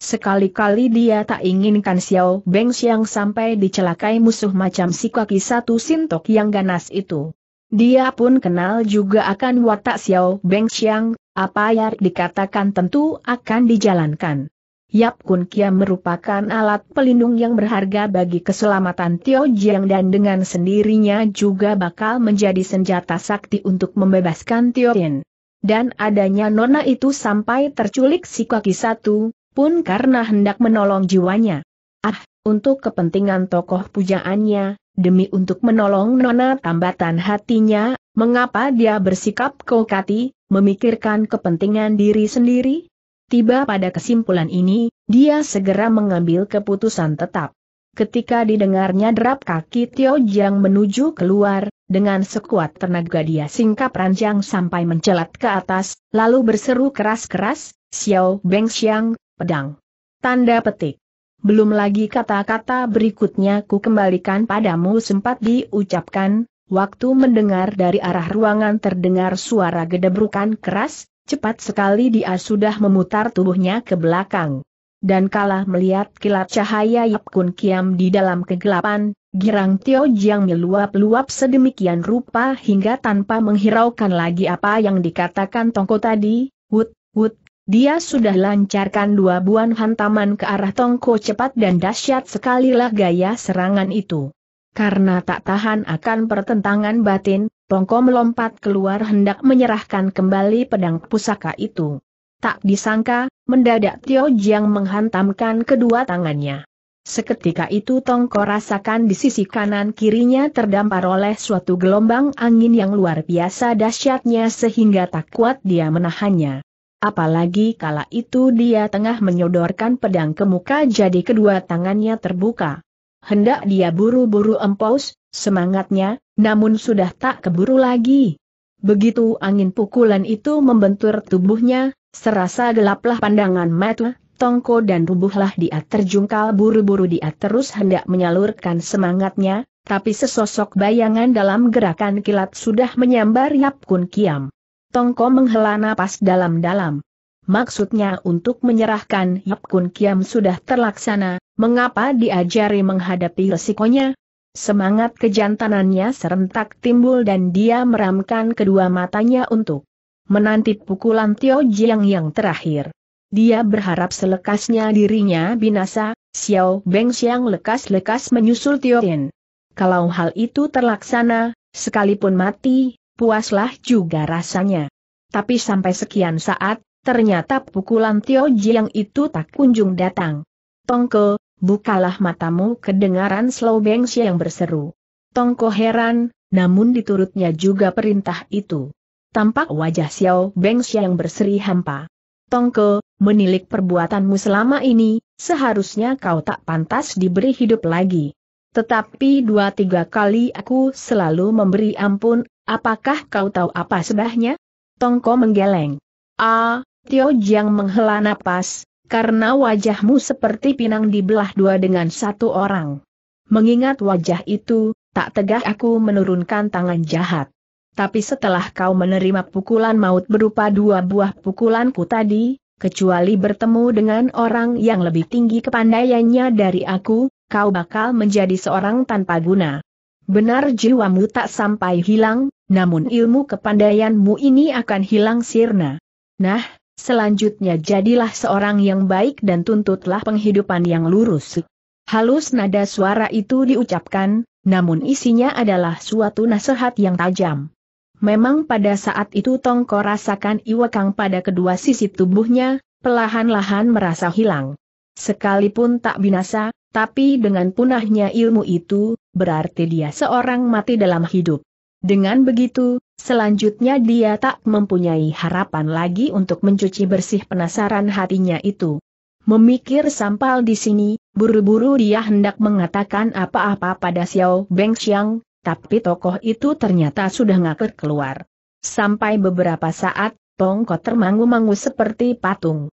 Speaker 1: Sekali-kali dia tak inginkan Xiao Beng Xiang sampai dicelakai musuh macam si kaki satu sintok yang ganas itu. Dia pun kenal juga akan watak Xiao Beng Xiang, apa yang dikatakan tentu akan dijalankan. Yap Kun Kiam merupakan alat pelindung yang berharga bagi keselamatan Tio Jiang dan dengan sendirinya juga bakal menjadi senjata sakti untuk membebaskan Tio Jin. Dan adanya nona itu sampai terculik si kaki satu, pun karena hendak menolong jiwanya. Ah, untuk kepentingan tokoh pujaannya, demi untuk menolong nona tambatan hatinya, mengapa dia bersikap kokati, memikirkan kepentingan diri sendiri? Tiba pada kesimpulan ini, dia segera mengambil keputusan tetap. Ketika didengarnya derap kaki Tio Jiang menuju keluar, dengan sekuat tenaga dia singkap ranjang sampai mencelat ke atas, lalu berseru keras-keras, Xiao Beng Xiang, pedang. Tanda petik. Belum lagi kata-kata berikutnya ku kembalikan padamu sempat diucapkan, waktu mendengar dari arah ruangan terdengar suara gedebrukan keras, Cepat sekali dia sudah memutar tubuhnya ke belakang. Dan kalah melihat kilat cahaya Yap Kun Kiam di dalam kegelapan, girang Tio Jiang meluap-luap sedemikian rupa hingga tanpa menghiraukan lagi apa yang dikatakan Tongko tadi, wut, wut, dia sudah lancarkan dua buah hantaman ke arah Tongko cepat dan dahsyat sekalilah gaya serangan itu. Karena tak tahan akan pertentangan batin, Tongko melompat keluar hendak menyerahkan kembali pedang pusaka itu. Tak disangka, mendadak Tio Jiang menghantamkan kedua tangannya. Seketika itu Tongko rasakan di sisi kanan kirinya terdampar oleh suatu gelombang angin yang luar biasa dahsyatnya sehingga tak kuat dia menahannya. Apalagi kala itu dia tengah menyodorkan pedang ke muka jadi kedua tangannya terbuka. Hendak dia buru-buru empaus, semangatnya, namun sudah tak keburu lagi. Begitu angin pukulan itu membentur tubuhnya, serasa gelaplah pandangan mata, tongko dan tubuhlah dia terjungkal buru-buru dia terus hendak menyalurkan semangatnya, tapi sesosok bayangan dalam gerakan kilat sudah menyambar Yap Kun Kiam. Tongko menghela napas dalam-dalam. Maksudnya untuk menyerahkan Yap Kun Kiam sudah terlaksana, mengapa diajari menghadapi resikonya? Semangat kejantanannya serentak timbul dan dia meramkan kedua matanya untuk menanti pukulan Tio Jiang yang terakhir. Dia berharap selekasnya dirinya binasa, Xiao Beng Xiang lekas-lekas menyusul Tio Yen. Kalau hal itu terlaksana, sekalipun mati, puaslah juga rasanya. Tapi sampai sekian saat, ternyata pukulan Tio Jiang itu tak kunjung datang. Tongke, bukalah matamu kedengaran Slow Bengsi yang berseru. Tongko heran, namun diturutnya juga perintah itu. Tampak wajah Xiao Bengsi yang berseri hampa. Tongko, menilik perbuatanmu selama ini, seharusnya kau tak pantas diberi hidup lagi. Tetapi dua tiga kali aku selalu memberi ampun, apakah kau tahu apa sebahnya? Tongko menggeleng. Ah, Tio Jiang menghela napas, karena wajahmu seperti pinang dibelah dua dengan satu orang. Mengingat wajah itu, tak tegah aku menurunkan tangan jahat. Tapi setelah kau menerima pukulan maut berupa dua buah pukulanku tadi, kecuali bertemu dengan orang yang lebih tinggi kepandaiannya dari aku, kau bakal menjadi seorang tanpa guna. Benar jiwamu tak sampai hilang, namun ilmu kepandaianmu ini akan hilang sirna. Nah, Selanjutnya jadilah seorang yang baik dan tuntutlah penghidupan yang lurus. Halus nada suara itu diucapkan, namun isinya adalah suatu nasihat yang tajam. Memang pada saat itu Tongko rasakan iwakang pada kedua sisi tubuhnya, pelahan-lahan merasa hilang. Sekalipun tak binasa, tapi dengan punahnya ilmu itu, berarti dia seorang mati dalam hidup. Dengan begitu, selanjutnya dia tak mempunyai harapan lagi untuk mencuci bersih penasaran hatinya itu. Memikir sampal di sini, buru-buru dia hendak mengatakan apa-apa pada Xiao Beng Xiang, tapi tokoh itu ternyata sudah ngakut keluar. Sampai beberapa saat, Tongko termangu-mangu seperti patung.